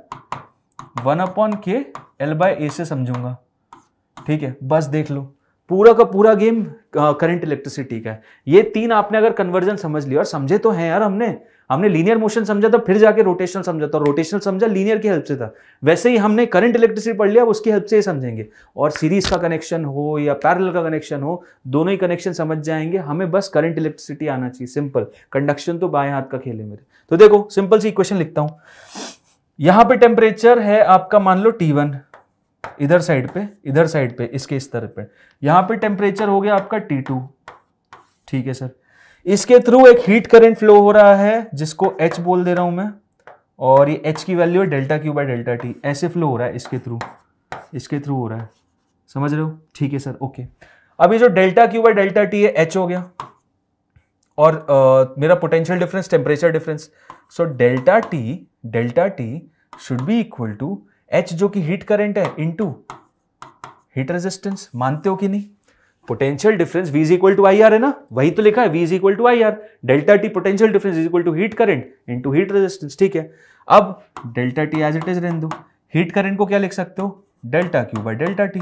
A: one upon K L by A से समझूंगा ठीक है बस देख लो पूरा का पूरा गेम करंट इलेक्ट्रिसिटी का है ये तीन आपने अगर कन्वर्जन समझ लिया और समझे तो हैं यार हमने हमने लीनियर मोशन समझा था फिर जाके रोटेशनल समझा था रोटेशनल समझा लीनियर की हेल्प से था वैसे ही हमने करंट इलेक्ट्रिसिटी पढ़ लिया उसकी हेल्प से ही समझेंगे और सीरीज का कनेक्शन हो या पैरल का कनेक्शन हो दोनों ही कनेक्शन समझ जाएंगे हमें बस करंट इलेक्ट्रिसिटी आना चाहिए सिंपल कंडक्शन तो बाएं हाथ का खेल है मेरे तो देखो सिंपल सी इक्वेशन लिखता हूँ यहाँ पे टेम्परेचर है आपका मान लो टी वन इधर साइड पे इधर साइड पे इसके इस पे यहां पे टेम्परेचर हो गया आपका टी टू ठीक है सर इसके थ्रू एक हीट करंट फ्लो हो रहा है जिसको एच बोल दे रहा हूं मैं और ये एच की वैल्यू है delta Q by delta T ऐसे फ्लो हो रहा है इसके थ्रू इसके थ्रू हो रहा है समझ रहे हो ठीक है सर ओके अभी जो delta Q by delta T है एच हो गया और आ, मेरा potential difference temperature difference so delta T delta T should be equal to H जो कि हीट करंट है इनटू हीट रेजिस्टेंस मानते हो कि नहीं potential difference V is equal to I R है ना वही तो लिखा है V is equal to I R delta T potential difference is equal to heat current into heat resistance ठीक है अब delta T as it is रेन दो हीट करंट को क्या लिख सकते हो delta Q by delta T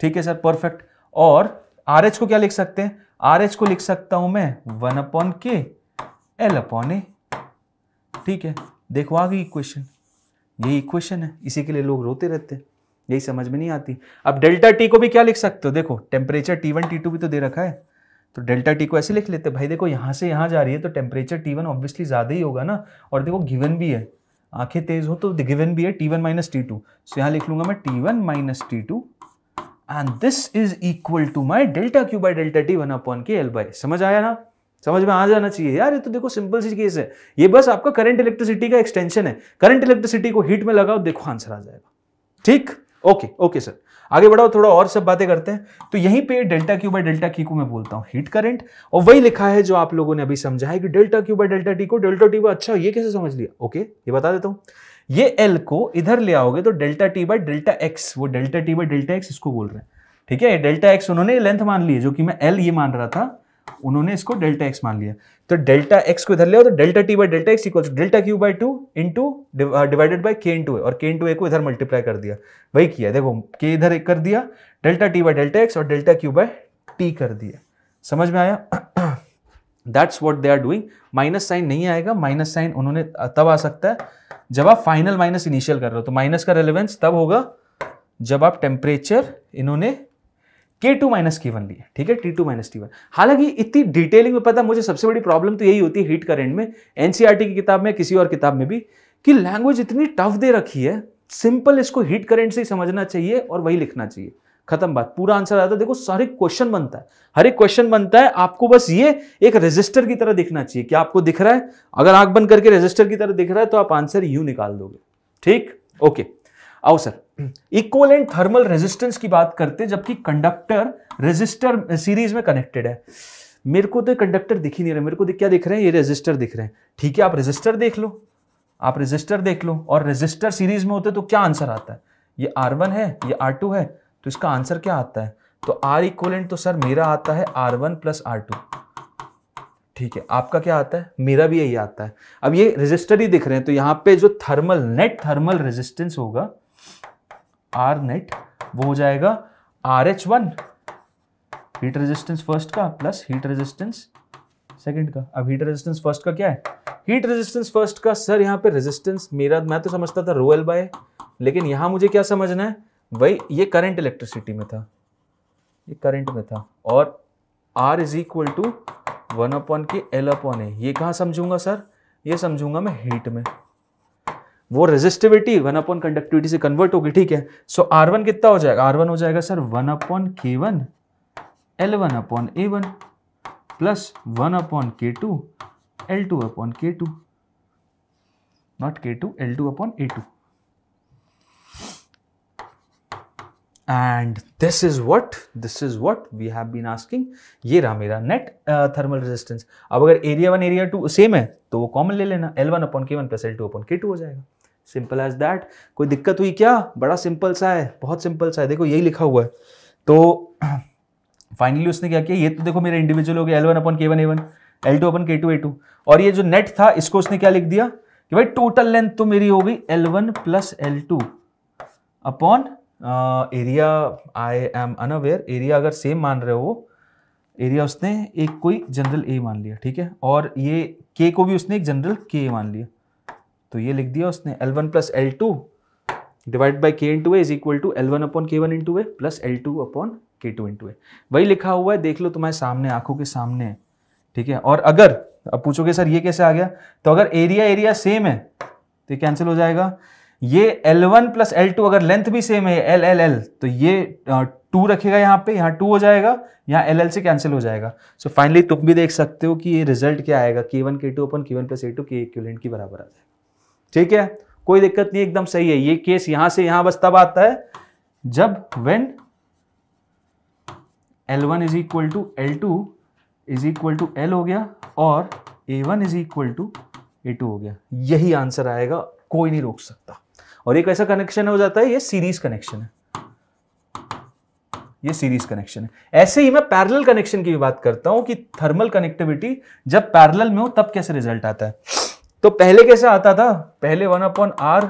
A: ठीक है सर परफेक्ट और आर एच को क्या लिख सकते हैं आर एच को लिख सकता हूं मैं one upon K L upon A ठीक है देखो आ गई इक्वेशन यही इक्वेशन है इसी के लिए लोग रोते रहते हैं यही समझ में नहीं आती अब डेल्टा टी को भी क्या लिख सकते हो देखो temperature T one T two भी तो दे रखा है तो डेल्टा टी को ऐसे लिख लेते भाई देखो यहाँ से यहाँ जा रही है तो टेम्परेचर टी वन ऑब्वियसली ज़्यादा ही होगा ना और देखो गिवन भी है आंखें तेज हो तो गिवन भी है T one minus T two so यहाँ लिख लूंगा मैं T one minus T two and this is equal to my delta Q by delta T one upon K L by समझ आया ना समझ में आ जाना चाहिए यार ये तो देखो सिंपल सी केस है ये बस आपका करंट इलेक्ट्रिसिटी का एक्सटेंशन है करंट इलेक्ट्रिसिटी को हीट में लगाओ देखो आंसर आ जाएगा ठीक ओके ओके सर आगे बढ़ाओ थोड़ा और सब बातें करते हैं तो यहीं पे डेल्टा क्यू बाई डेल्टा की को मैं बोलता हूँ हीट करंट और वही लिखा है जो आप लोगों ने अभी समझा है कि delta Q by delta T को डेल्टा टी बाई अच्छा ये कैसे समझ लिया ओके ये बता देता हूँ ये एल को इधर ले आओगे तो delta T by delta X वो delta T by delta X इसको बोल रहे हैं ठीक है डेल्टा एक्स उन्होंने लेंथ मान ली है जो कि मैं एल ये मान रहा था उन्होंने इसको डेल्टा एक्स मान लिया तो डेल्टा एक्स को इधर लिया तो delta T by delta X equal delta Q by two into divided by K into A और के इन टू ए को इधर मल्टीप्लाई कर दिया वही किया देखो के इधर एक कर दिया delta T by delta X और डेल्टा क्यू बाई टी कर दिया समझ में आया that's what they are doing minus sign नहीं आएगा माइनस साइन उन्होंने तब आ सकता है जब आप फाइनल माइनस इनिशियल कर रहे हो तो माइनस का रेलिवेंस तब होगा जब आप टेम्परेचर इन्होंने के टू माइनस के वन लिया ठीक है T two minus T one हालांकि इतनी डिटेलिंग में पता मुझे सबसे बड़ी प्रॉब्लम तो यही होती है हीट करेंट में एनसीईआरटी e की किताब में किसी और किताब में भी कि लैंग्वेज इतनी टफ दे रखी है सिंपल इसको हीट करेंट से ही समझना चाहिए और वही लिखना चाहिए खत्म बात पूरा आंसर आता है देखो सारे क्वेश्चन बनता है हर एक क्वेश्चन बनता है आपको बस ये एक रजिस्टर की तरह दिखना चाहिए क्या आपको दिख रहा है अगर आंख बंद करके रजिस्टर की तरह दिख रहा है तो आप आंसर यू निकाल दोगे ठीक ओके आओ सर इक्वलेंट थर्मल रेजिस्टेंस की बात करते जबकि कंडक्टर रेजिस्टर सीरीज में कनेक्टेड है मेरे को तो कंडक्टर दिख ही नहीं रहा मेरे को क्या दिख रहे हैं ये रेजिस्टर दिख रहे हैं ठीक है आप रेजिस्टर देख लो आप रेजिस्टर देख लो और रेजिस्टर सीरीज में होते तो क्या आंसर आता है ये आर वन है ये आर टू है तो इसका आंसर क्या आता है तो आर इक्वलेंट तो सर मेरा आता है R one plus R two ठीक है आपका क्या आता है मेरा भी यही आता है अब ये रेजिस्टर ही दिख रहे हैं तो यहाँ पे जो थर्मल नेट थर्मल रेजिस्टेंस होगा आर नेट वो हो जाएगा R H one heat resistance first का प्लस हीट रेजिस्टेंस सेकंड का अब हीट रेजिस्टेंस फर्स्ट का क्या है हीट रेजिस्टेंस फर्स्ट का सर यहाँ पे रेजिस्टेंस मेरा मैं तो समझता था रोएल बाय लेकिन यहाँ मुझे क्या समझना है वही ये करंट इलेक्ट्रिसिटी में था ये करंट में था और R is equal to one upon K L upon A ये कहाँ समझूंगा सर ये समझूंगा मैं हीट में वो रेजिस्टिविटी वन अपॉन कंडक्टिविटी से कन्वर्ट होगी ठीक है सो आर वन कितना हो जाएगा आर वन हो जाएगा sir one upon K one L one upon A one plus one upon K two L two upon K two not K two L two upon A two and this is what this is what we have been asking ये रहा मेरा net thermal resistance अब अगर area one area two same है तो वो common ले लेना L one upon K one plus L two upon K two हो जाएगा सिंपल एज दैट कोई दिक्कत हुई क्या बड़ा सिंपल सा है बहुत सिंपल सा है देखो यही लिखा हुआ है तो फाइनली उसने क्या किया ये तो देखो मेरा इंडिविजुअल हो गया L one upon K one A one L two upon K two A to और ये जो नेट था इसको उसने क्या लिख दिया कि भाई टोटल लेंथ तो मेरी हो गई L one plus L two upon area I am unaware area अगर सेम मान रहे हो एरिया उसने एक कोई जनरल ए मान लिया ठीक है और ये के को भी उसने एक जनरल के मान लिया तो ये लिख दिया उसने L one plus L two divide by K into is equal to L one upon K one into A plus L two upon K two into A वही लिखा हुआ है देख लो तुम्हारे सामने आंखों के सामने ठीक है और अगर अब पूछोगे सर ये कैसे आ गया तो अगर एरिया एरिया सेम है तो कैंसिल हो जाएगा ये L one plus L two अगर लेंथ भी सेम है एल एल एल तो ये टू रखेगा यहाँ पे यहाँ टू हो जाएगा यहाँ एल एल से कैंसिल हो जाएगा सो so फाइनली तुम भी देख सकते हो कि ये रिजल्ट क्या आएगा के वन के to upon K one plus A two के की बराबर आ जाएगा ठीक है कोई दिक्कत नहीं एकदम सही है ये केस यहां से यहां बस तब आता है जब when L one is equal to L two is equal to L हो गया और A one is equal to A two हो गया यही आंसर आएगा कोई नहीं रोक सकता और एक ऐसा कनेक्शन हो जाता है ये सीरीज कनेक्शन है ये सीरीज कनेक्शन है ऐसे ही मैं पैरेलल कनेक्शन की भी बात करता हूं कि थर्मल कनेक्टिविटी जब पैरेलल में हो तब कैसे रिजल्ट आता है तो पहले कैसे आता था पहले one upon R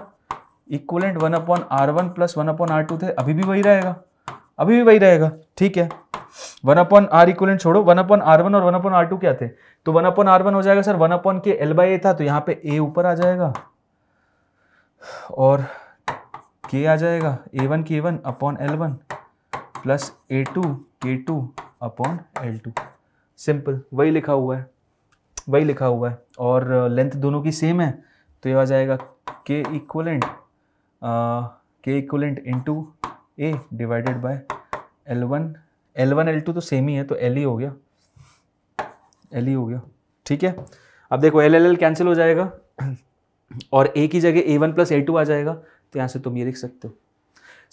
A: equivalent one upon R one plus one upon R two थे अभी भी वही रहेगा अभी भी वही रहेगा ठीक है वन अपॉन आर इक्वलेंट छोड़ो वन अपॉन आर वन और वन अपॉन आर टू क्या थे तो वन अपॉन आर वन हो जाएगा sir one upon K L by A था तो यहाँ पे ए ऊपर आ जाएगा और के आ जाएगा A one K one upon L one plus A two K two upon L two simple वही लिखा हुआ है वही लिखा हुआ है और लेंथ दोनों की सेम है तो ये आ जाएगा K equivalent K equivalent two A divided by L one L one L two तो सेम ही है तो एल ही हो गया एल ही हो गया ठीक है अब देखो एल एल एल कैंसिल हो जाएगा और ए की जगह A one plus A two आ जाएगा तो यहाँ से तुम ये लिख सकते हो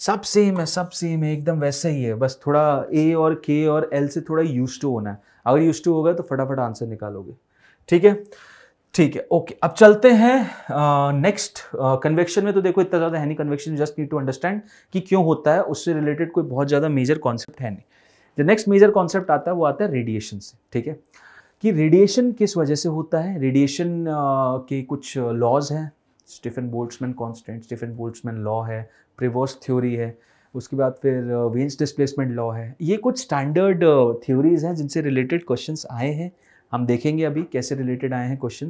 A: सब सेम है सब सेम है एकदम वैसा ही है बस थोड़ा ए और के और एल से थोड़ा यूज टू होना है अगर यूज टू होगा तो फटाफट आंसर निकालोगे ठीक है ठीक है ओके अब चलते हैं नेक्स्ट uh, कन्वेक्शन uh, में तो देखो इतना ज़्यादा है नहीं convection just need to understand कि क्यों होता है उससे रिलेटेड कोई बहुत ज़्यादा मेजर कॉन्सेप्ट है नहीं जो नेक्स्ट मेजर कॉन्सेप्ट आता है वो आता है रेडिएशन से ठीक है कि रेडिएशन किस वजह से होता है रेडिएशन uh, के कुछ लॉज हैं Stefan Boltzmann constant Stefan Boltzmann law है प्रिवर्स थ्योरी है उसके बाद फिर वेंस डिस्प्लेसमेंट लॉ है ये कुछ स्टैंडर्ड थ्योरीज हैं जिनसे रिलेटेड क्वेश्चंस आए हैं हम देखेंगे अभी कैसे रिलेटेड आए हैं क्वेश्चन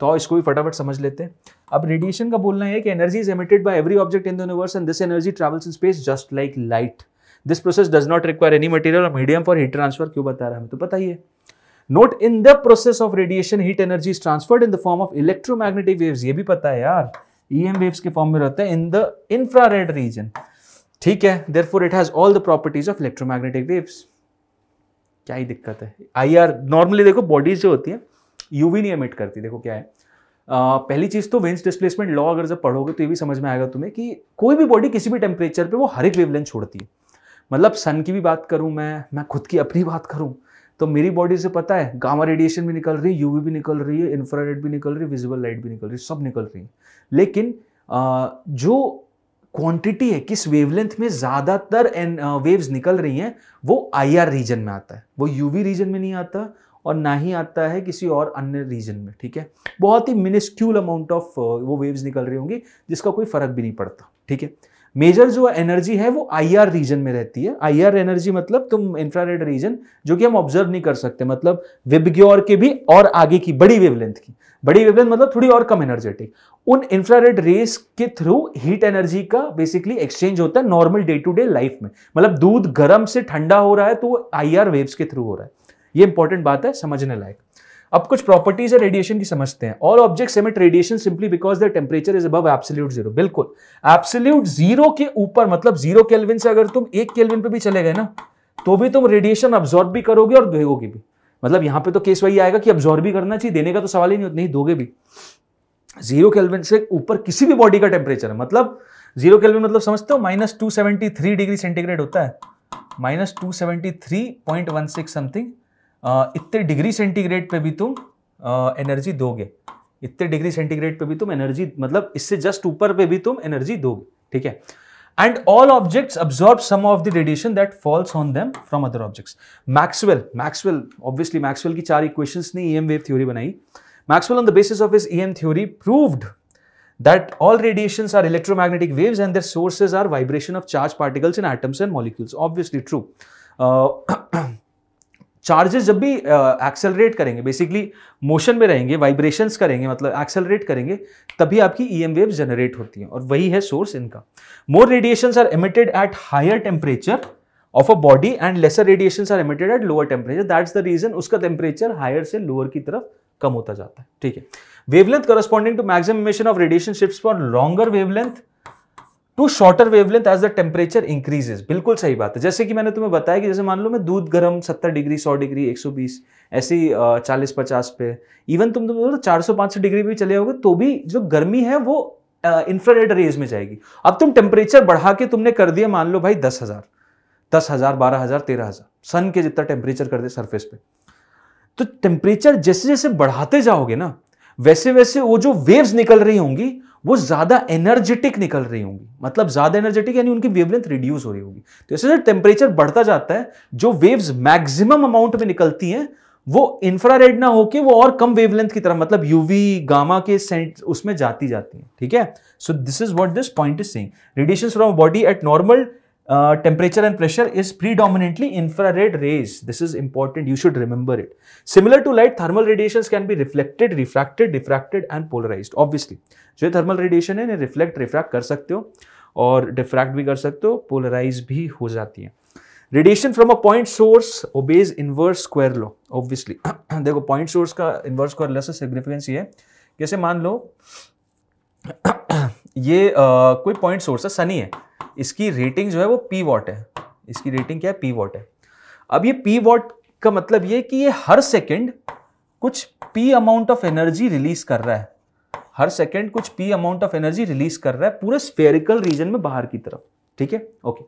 A: तो आओ इसको भी फटाफट समझ लेते हैं अब रेडिएशन का बोलना है कि energy is emitted by every object in the universe and this energy travels in space just like light this process does not require any material or medium for heat transfer क्यों बता रहा है हमें तो पता ही है note in the process of radiation heat energy is transferred in the form of electromagnetic waves ये भी पता है यार ई एम वेव्स के फॉर्म में रहता है इन द इंफ्रारेड रीजन ठीक है there it has all the properties of electromagnetic waves क्या ही दिक्कत है आई आर नॉर्मली देखो बॉडीज जो होती है यूवी नहीं एमिट करती देखो क्या है Uh, पहली चीज़ तो विंस डिस्प्लेसमेंट लॉ अगर जब पढ़ोगे तो ये भी समझ में आएगा तुम्हें कि कोई भी बॉडी किसी भी टेम्परेचर पे वो हर एक वेवलेंथ छोड़ती है मतलब सन की भी बात करूँ मैं मैं खुद की अपनी बात करूँ तो मेरी बॉडी से पता है गामा रेडिएशन भी निकल रही है यूवी भी निकल रही है इंफ्रारेड भी निकल रही है विजिबल लाइट भी निकल रही है सब निकल रही है लेकिन आ, जो क्वांटिटी है किस वेवलेंथ में ज़्यादातर वेव्स निकल रही हैं वो आईआर रीजन में आता है वो यूवी रीजन में नहीं आता और ना ही आता है किसी और अन्य रीजन में ठीक है बहुत ही मिनिस्क्यूल अमाउंट ऑफ वो वेव्स निकल रही होंगी जिसका कोई फर्क भी नहीं पड़ता ठीक है मेजर जो एनर्जी है वो आईआर रीजन में रहती है आईआर एनर्जी मतलब तुम इंफ्रारेड रीजन जो कि हम ऑब्जर्व नहीं कर सकते मतलब विबग्योर के भी और आगे की बड़ी वेवलेंथ की बड़ी वेवलेंथ मतलब थोड़ी और कम एनर्जेटिक उन इंफ्रारेड रेस के थ्रू हीट एनर्जी का बेसिकली एक्सचेंज होता है normal day to day life में मतलब दूध गर्म से ठंडा हो रहा है तो वो आई आर वेव्स के थ्रू हो रहा है ये इंपॉर्टेंट बात है समझने लायक अब कुछ प्रॉपर्टीज है रेडिएशन की समझते हैं all objects emit radiation simply because the temperature is above absolute zero बिल्कुल एब्सोल्यूट जीरो के ऊपर मतलब जीरो केल्विन से अगर तुम एक केल्विन पे भी चले गए ना तो भी तुम रेडिएशन अब्जॉर्ब भी करोगे और भेगोगे भी मतलब यहाँ पे तो केस वही आएगा कि अब्जॉर्व भी करना चाहिए देने का तो सवाल ही नहीं नहीं दोगे भी जीरो केल्विन से ऊपर किसी भी बॉडी का टेम्परेचर है मतलब जीरो केल्विन मतलब समझते हो minus two seventy three degree centigrade होता है minus two seventy three point one six something इतने डिग्री सेंटीग्रेड पे भी तुम एनर्जी दोगे इतने डिग्री सेंटीग्रेड पे भी तुम एनर्जी मतलब इससे जस्ट ऊपर पे भी तुम एनर्जी दोगे ठीक है and all objects absorb some of the radiation that falls on them from other objects. Maxwell, Maxwell, obviously Maxwell ki चार equations ने EM wave theory banai. Maxwell on the basis of his EM theory proved that all radiations are electromagnetic waves and their sources are vibration of charged particles in atoms and molecules. Obviously true. Uh, charges जब भी accelerate uh, करेंगे basically motion में रहेंगे vibrations करेंगे मतलब accelerate करेंगे तभी आपकी ई एम वेव जनरेट होती हैं और वही है सोर्स इनका more radiation are emitted at higher temperature of a body and lesser radiation are emitted at lower temperature that's the reason उसका टेम्परेचर हायर से लोअर की तरफ कम होता जाता है ठीक है wavelength corresponding to maximum of radiation shift for longer wavelength to shorter wavelength as the temperature increases बिल्कुल सही बात है जैसे कि मैंने तुम्हें बताया कि जैसे मान लो मैं दूध गर्म 70 डिग्री 100 डिग्री 120 ऐसी चालीस पचास पे इवन तुम तो चार सौ पाँच सौ डिग्री भी चले जाओगे तो भी जो गर्मी है वो इंफ्रारेड रेज में जाएगी अब तुम टेम्परेचर बढ़ा के तुमने कर दिया मान लो भाई दस हज़ार दस हज़ार बारह हज़ार तेरह हज़ार सन के जितना टेम्परेचर कर दे सर्फेस पे तो टेम्परेचर जैसे जैसे बढ़ाते जाओगे ना वैसे वैसे वो जो वेव्स निकल रही होंगी वो ज़्यादा एनर्जेटिक निकल रही होंगी मतलब ज़्यादा एनर्जेटिक यानी उनकी वेवलेंथ रिड्यूस हो रही होगी तो इससे टेम्परेचर बढ़ता जाता है जो वेव्स मैक्सिमम अमाउंट में निकलती हैं वो इंफ्रारेड ना होके वो और कम वेवलेंथ की तरफ मतलब यूवी गामा के सेंट उसमें जाती जाती है ठीक है so this is what this point is saying radiation from body at normal uh, temperature and pressure is predominantly infrared rays. This is important. You should remember it. Similar to light, thermal radiations can be reflected, refracted, diffracted and polarized. Obviously, जो thermal radiation है इन्हें reflect refract कर सकते हो और diffract भी कर सकते हो पोलराइज भी हो जाती है radiation from a point source obeys inverse square law obviously देखो पॉइंट सोर्स का इनवर्स स्क्वायर लॉ से सिग्निफिकेंस ये है जैसे मान लो ये आ, कोई पॉइंट सोर्स है सनी है इसकी रेटिंग जो है वो पी वॉट है इसकी रेटिंग क्या है पी वॉट है अब ये पी वॉट का मतलब ये कि ये हर सेकंड कुछ P amount of energy release कर रहा है हर सेकेंड कुछ P amount of energy release कर रहा है पूरे स्फेरिकल रीजन में बाहर की तरफ ठीक है ओके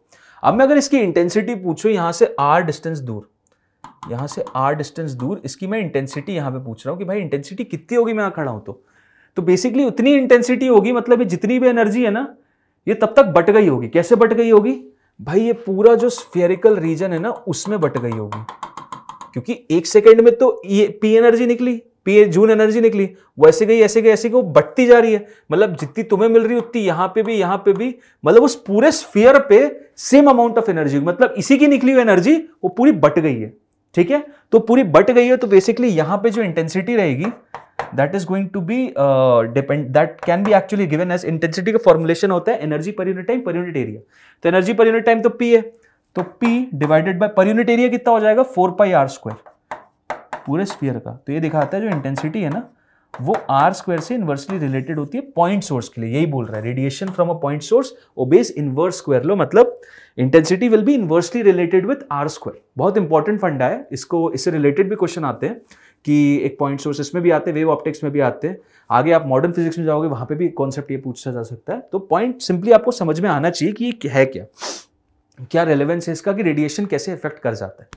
A: अब मैं अगर इसकी इंटेंसिटी पूछूं यहां से आर डिस्टेंस दूर यहां से आर डिस्टेंस दूर इसकी मैं इंटेंसिटी यहां पे पूछ रहा हूं कि भाई इंटेंसिटी कितनी होगी मैं यहां खड़ा हूं तो तो बेसिकली उतनी इंटेंसिटी होगी मतलब जितनी भी एनर्जी है ना ये तब तक बट गई होगी कैसे बट गई होगी भाई ये पूरा जो स्फेरिकल रीजन है ना उसमें बट गई होगी क्योंकि एक सेकेंड में तो ये पी एनर्जी निकली पी जून एनर्जी निकली वैसे गई ऐसे गई ऐसे गई वो बटती जा रही है मतलब जितनी तुम्हें मिल रही उतनी यहां पे भी यहां पे भी मतलब उस पूरे स्फीयर पे सेम अमाउंट ऑफ एनर्जी मतलब इसी की निकली हुई एनर्जी वो पूरी बट गई है ठीक है तो पूरी बट गई है तो बेसिकली यहां पे जो इंटेंसिटी रहेगी that is going to be depend that can be actually given as intensity का फॉर्मुलेशन होता है energy per unit time per unit area तो एनर्जी पर यूनिट टाइम तो पी है तो P divided by per unit area कितना हो जाएगा फोर पाई आर स्क्वायर पूरे स्पीयर का तो ये दिखाता है जो इंटेंसिटी है ना वो आर स्क्वायर से इन्वर्सली रिलेटेड होती है पॉइंट सोर्स के लिए यही बोल रहा है radiation from a point source obeys inverse square law मतलब intensity will be inversely related with R square बहुत इंपॉर्टेंट फंडा है इसको इससे रिलेटेड भी क्वेश्चन आते हैं कि एक पॉइंट सोर्स इसमें भी आते वेव ऑप्टिक्स में भी आते हैं आगे आप मॉडर्न फिजिक्स में जाओगे वहां पे भी कॉन्सेप्ट ये पूछा जा सकता है तो पॉइंट सिंपली आपको समझ में आना चाहिए कि ये है क्या क्या रेलेवेंस है इसका कि रेडिएशन कैसे इफेक्ट कर जाता है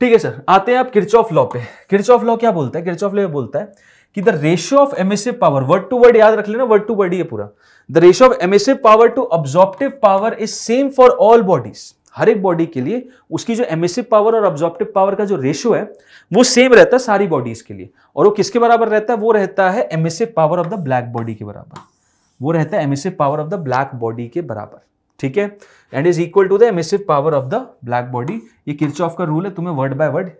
A: ठीक है सर आते हैं आप किर्च ऑफ लॉ पे किर्च ऑफ लॉ क्या बोलता है किर्च ऑफ लॉ बोलता है कि the ratio of emissive power word to word याद रख लेना वर्ड टू वर्ड ये पूरा the ratio of emissive power to absorptive power is same for all bodies हर एक बॉडी के लिए उसकी जो एमिसिव पावर और ऑब्जॉर्प्टिव पावर का जो रेशियो है वो सेम रहता है सारी बॉडीज के लिए और वो किसके बराबर रहता है वो रहता है emissive power of the black body के बराबर वो रहता है emissive power of the black body के बराबर ठीक है and is equal to the emissive power of the black body ये किर्च का रूल है तुम्हें वर्ड बाय वर्ड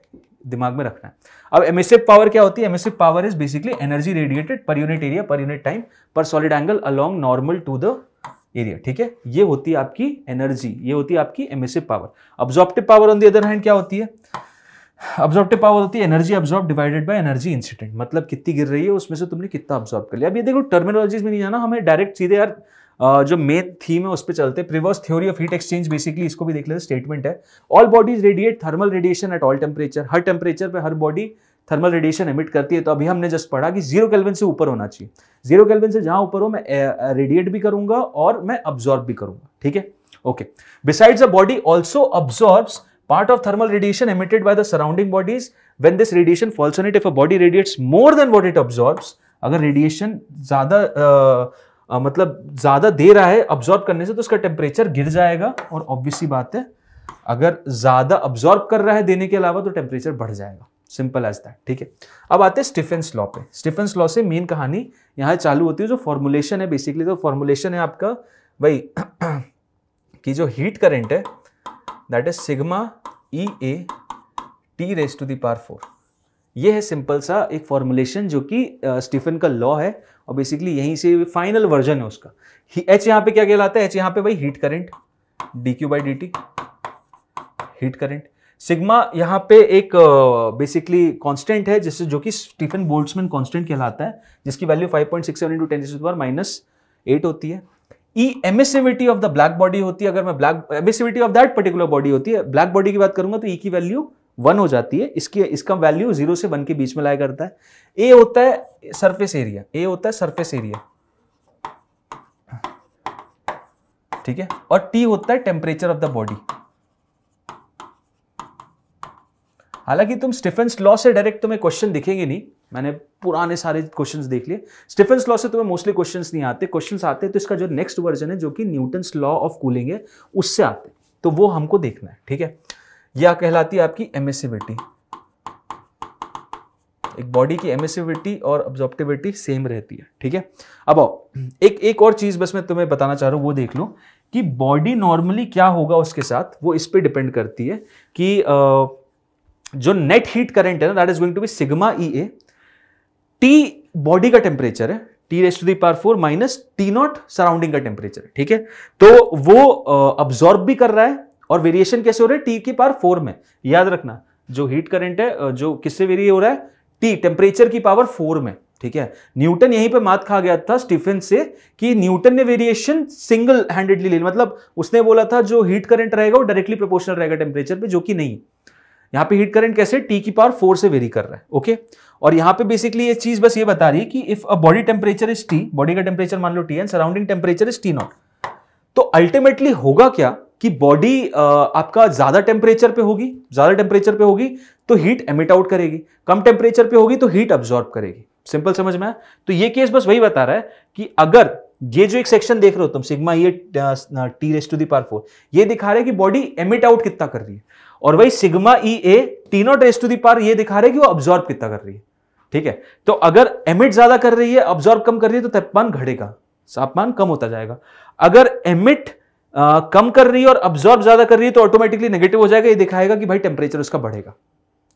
A: दिमाग में रखना है अब एमिसिव पावर क्या होती है emissive power is basically energy radiated per unit area per unit time per solid angle along normal to the area ठीक है ये होती है आपकी एनर्जी ये होती है आपकी emissive power absorptive power on the other hand क्या होती है ऑब्जॉर्प्टिव पावर होती है energy absorb divided by energy incident मतलब कितनी गिर रही है उसमें से तुमने कितना ऑब्जॉर्ब कर लिया अब ये देखो टर्मिनोलॉजीज में नहीं जाना हमें डायरेक्ट सीधे यार जो मेन थीम है उस पर चलते Prevost's theory of heat exchange basically इसको भी देख लेते स्टेटमेंट है all bodies radiate thermal radiation at all temperature हर टेम्परेचर पर हर बॉडी थर्मल रेडिएशन एमिट करती है तो अभी हमने जस्ट पढ़ा कि जीरो कैलविन से ऊपर होना चाहिए जीरो कैलविन से जहां ऊपर हो मैं रेडिएट भी करूंगा और मैं अब्जॉर्ब भी करूंगा ठीक है okay besides the body also absorb part of thermal radiation emitted by the surrounding bodies when this radiation falls on it if a body radiates more than what it अगर radiation ज़्यादा मतलब ज़्यादा दे रहा है अब्जॉर्ब करने से तो उसका टेम्परेचर गिर जाएगा और ऑब्वियसली बात है अगर ज़्यादा अब्जॉर्ब कर रहा है देने के अलावा तो टेम्परेचर बढ़ जाएगा सिंपल एज दैट ठीक है अब आते हैं स्टीफेंस लॉ पे स्टीफेंस लॉ से मेन कहानी यहाँ चालू होती है जो फॉर्मुलेशन है बेसिकली तो फॉर्मुलेशन है आपका भाई कि जो हीट करेंट है that is sigma E A T raise to the power four ये है सिंपल सा एक फॉर्मुलेशन जो कि स्टीफन uh, का लॉ है और बेसिकली यहीं से फाइनल वर्जन है उसका एच यहाँ पे क्या कहलाता है एच यहाँ पे भाई heat current D Q by D T heat current sigma यहाँ पे एक बेसिकली कांस्टेंट है जिससे जो कि स्टीफन बोल्ट्समैन कांस्टेंट कहलाता है जिसकी value 5.67 point six seven into ten power minus eight होती है E emissivity of the black body होती है अगर मैं black emissivity of that particular body होती है ब्लैक बॉडी की बात करूंगा तो ई e की वैल्यू वन हो जाती है इसकी इसका वैल्यू जीरो से वन के बीच में लाया करता है ए होता है सरफेस एरिया ए होता है सरफेस एरिया ठीक है और टी होता है टेम्परेचर ऑफ द बॉडी हालांकि तुम स्टीफेंस लॉ से डायरेक्ट तुम्हें क्वेश्चन दिखेंगे नहीं मैंने पुराने सारे क्वेश्चंस देख लिए स्टीफेंस लॉ से तुम्हें मोस्टली क्वेश्चंस नहीं आते क्वेश्चंस आते तो इसका जो नेक्स्ट वर्जन है जो कि न्यूटन्स लॉ ऑफ कूलिंग है उससे आते तो वो हमको देखना है ठीक है यह कहलाती है आपकी एमएसिविटी एक बॉडी की एमिसिविटी और ऑब्जॉर्प्टिविटी सेम रहती है ठीक है अब आओ एक एक और चीज़ बस मैं तुम्हें बताना चाह रहा हूं वो देख लो कि बॉडी नॉर्मली क्या होगा उसके साथ वो इस पर डिपेंड करती है कि आ, जो नेट हीट करंट है ना that is going to be sigma E A T body का टेम्परेचर है T raise to the power four minus T naught surrounding का टेम्परेचर ठीक है तो वो अब्जॉर्ब भी कर रहा है और वेरिएशन कैसे हो रहा है टी की पावर फोर में याद रखना जो हीट करंट है जो किससे वेरी हो रहा है टी टेम्परेचर की पावर फोर में ठीक है न्यूटन यहीं पे मात खा गया था स्टीफन से कि न्यूटन ने वेरिएशन सिंगल हैंडेडली ले मतलब उसने बोला था जो हीट करंट रहेगा वो डायरेक्टली प्रोपोर्शनल रहेगा टेम्परेचर पे जो कि नहीं यहाँ पे हीट करंट कैसे टी की पावर फोर से वेरी कर रहा है ओके और यहाँ पे बेसिकली ये चीज बस ये बता रही है कि if a body temperature is T body का टेम्परेचर मान लो T and surrounding temperature is T naught तो अल्टीमेटली होगा क्या कि बॉडी आपका ज्यादा टेम्परेचर पे होगी ज्यादा टेम्परेचर पे होगी तो हीट एमिट आउट करेगी कम टेम्परेचर पे होगी तो हीट अब्जॉर्ब करेगी सिंपल समझ में आया तो ये केस बस वही बता रहा है कि अगर ये जो एक सेक्शन देख रहे हो तुम सिग्मा ये T raise to the power four ये दिखा रहे हैं कि बॉडी एमिट आउट कितना कर रही है और वही सिग्मा ई ए तीनों ट्रेस टू दी पार ये दिखा रहे कि वो ऑब्जॉर्ब कितना कर रही है ठीक है तो अगर एमिट ज्यादा कर रही है ऑब्जॉर्ब कम कर रही है तो तापमान घटेगा तापमान कम होता जाएगा अगर एमिट कम कर रही है और ऑब्जॉर्ब ज्यादा कर रही है तो ऑटोमेटिकली नेगेटिव हो जाएगा ये दिखाएगा कि भाई टेम्परेचर उसका बढ़ेगा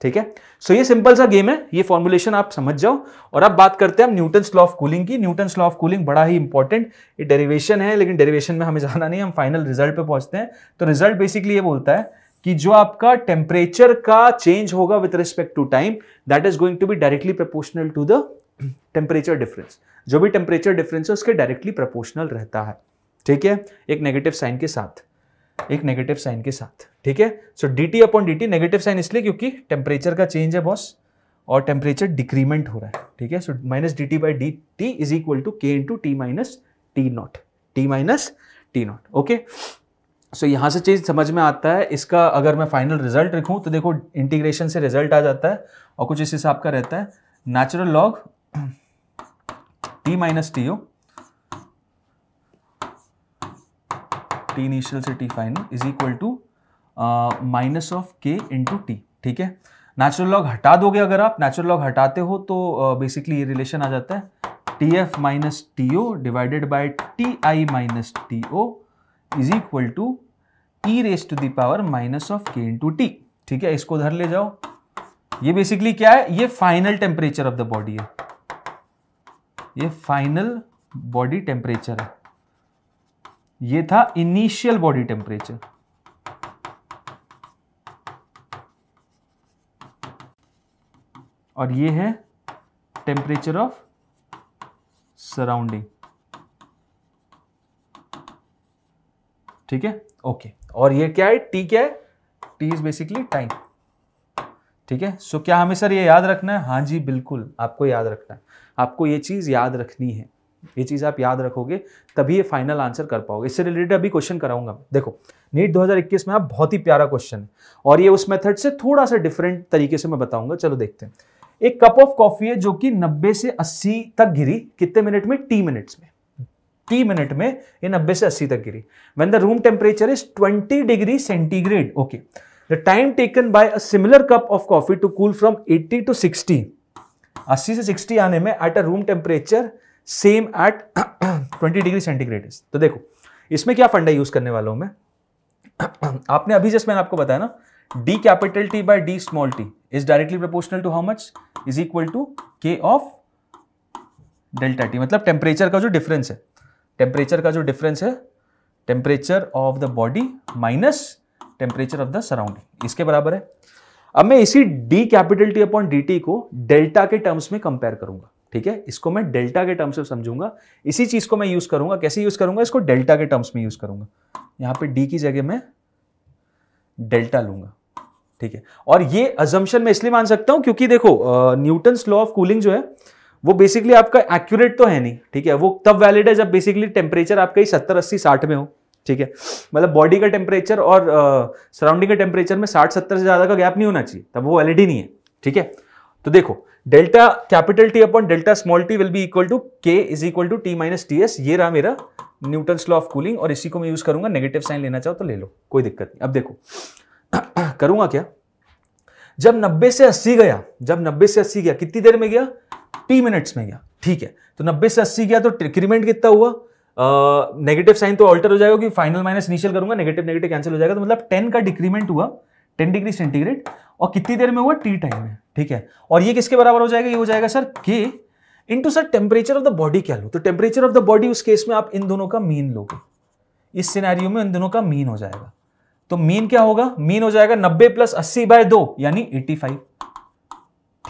A: ठीक है सो so, ये सिंपल सा गेम है ये फॉर्मुलेशन आप समझ जाओ और अब बात करते हैं हम न्यूटन लॉ ऑफ कूलिंग की न्यूटन लॉ ऑफ कूलिंग बड़ा ही इंपॉर्टेंट ये डेरिवेशन है लेकिन डेरिवेशन में हमें जाना नहीं हम फाइनल रिजल्ट पे पहुंचते हैं तो रिजल्ट बेसिकली ये बोलता है कि जो आपका टेम्परेचर का चेंज होगा with respect to time that is going to be directly proportional to the temperature difference जो भी टेम्परेचर डिफरेंस है उसके डायरेक्टली प्रपोर्शनल रहता है ठीक है एक नेगेटिव साइन के साथ एक नेगेटिव साइन के साथ ठीक है so D T upon D T negative sign इसलिए क्योंकि टेम्परेचर का चेंज है बॉस और टेम्परेचर डिक्रीमेंट हो रहा है ठीक है so minus D T by D T is equal to K into T minus T naught T minus T naught okay so so, यहाँ से चीज़ समझ में आता है इसका अगर मैं फाइनल रिजल्ट लिखूँ तो देखो इंटीग्रेशन से रिजल्ट आ जाता है और कुछ इस हिसाब का रहता है natural log T minus T U T initial से T final is equal to minus of K into T ठीक है नेचुरल लॉग हटा दोगे अगर आप नेचुरल लॉग हटाते हो तो बेसिकली uh, ये रिलेशन आ जाता है T F minus T O divided by T I minus T O is equal to e raise to the power minus of K in to T ठीक है इसको उधर ले जाओ ये बेसिकली क्या है ये final temperature of the body है ये फाइनल बॉडी टेम्परेचर है ये था इनिशियल बॉडी टेम्परेचर और ये है टेम्परेचर ऑफ सराउंडिंग ठीक है ओके और ये क्या है टी क्या है टी इज बेसिकली टाइम ठीक है सो क्या हमें सर ये याद रखना है हाँ जी बिल्कुल आपको याद रखना है आपको ये चीज़ याद रखनी है ये चीज़ आप याद रखोगे तभी ये फाइनल आंसर कर पाओगे इससे रिलेटेड अभी क्वेश्चन कराऊंगा देखो नीट 2021 में आप बहुत ही प्यारा क्वेश्चन है और ये उस मेथड से थोड़ा सा डिफरेंट तरीके से मैं बताऊंगा चलो देखते हैं एक कप ऑफ कॉफी है जो कि 90 से 80 तक गिरी कितने मिनट में टी मिनट्स में थर्टी मिनट में ये नब्बे से अस्सी तक गिरी when the room temperature is twenty degree centigrade okay the time taken by a similar cup of coffee to cool from eighty to sixty अस्सी से सिक्सटी आने में at a room temperature same at twenty degree centigrade is तो देखो इसमें क्या फंडा use करने वाला हूं मैं आपने अभी जस्ट मैंने आपको बताया ना D capital T by D small T is directly proportional to how much is equal to K of delta T मतलब टेम्परेचर का जो डिफरेंस है टेम्परेचर का जो डिफरेंस है temperature of the body minus temperature of the surrounding इसके बराबर है अब मैं इसी D capital T upon D T को डेल्टा के टर्म्स में कंपेयर करूंगा ठीक है इसको मैं डेल्टा के टर्म्स में समझूंगा इसी चीज को मैं यूज करूंगा कैसे यूज करूंगा इसको डेल्टा के टर्म्स में यूज करूंगा यहां पे डी की जगह मैं डेल्टा लूंगा ठीक है और ये अजम्पन मैं इसलिए मान सकता हूं क्योंकि देखो न्यूटन लॉ ऑफ कूलिंग जो है वो बेसिकली आपका एक्यूरेट तो है नहीं ठीक है वो तब वैलिड है जब बेसिकली टेम्परेचर आपका ही सत्तर अस्सी साठ में हो ठीक है मतलब बॉडी का टेम्परेचर और सराउंडिंग का टेम्परेचर में साठ सत्तर से ज़्यादा का गैप नहीं होना चाहिए तब वो वैलिड ही नहीं है ठीक है तो देखो delta capital T upon delta small T will be equal to K is equal to T minus T S ये रहा मेरा न्यूटन लॉ ऑफ कूलिंग और इसी को मैं यूज करूंगा नेगेटिव साइन लेना चाहो तो ले लो कोई दिक्कत नहीं अब देखो करूंगा क्या जब 90 से 80 गया जब 90 से 80 गया कितनी देर में गया फोर्टी मिनट्स में गया ठीक है तो नब्बे से अस्सी गया तो इंक्रीमेंट कितना हुआ नेगेटिव uh, साइन तो ऑल्टर हो जाएगा कि फाइनल माइनस इनिशियल करूंगा नेगेटिव नेगेटिव कैंसिल हो जाएगा तो मतलब टेन का डिक्रीमेंट हुआ टेन डिग्री सेंटीग्रेड और कितनी देर में हुआ टी टाइम में ठीक है और ये किसके बराबर हो जाएगा ये हो जाएगा sir K into sir temperature of the body क्या लो तो टेम्परेचर ऑफ द बॉडी उस केस में आप इन दोनों का मीन लोगे इस सिनेरियो में इन दोनों का मीन हो जाएगा तो मीन क्या होगा मीन हो जाएगा नब्बे प्लस अस्सी बाय दो यानी एटी फाइव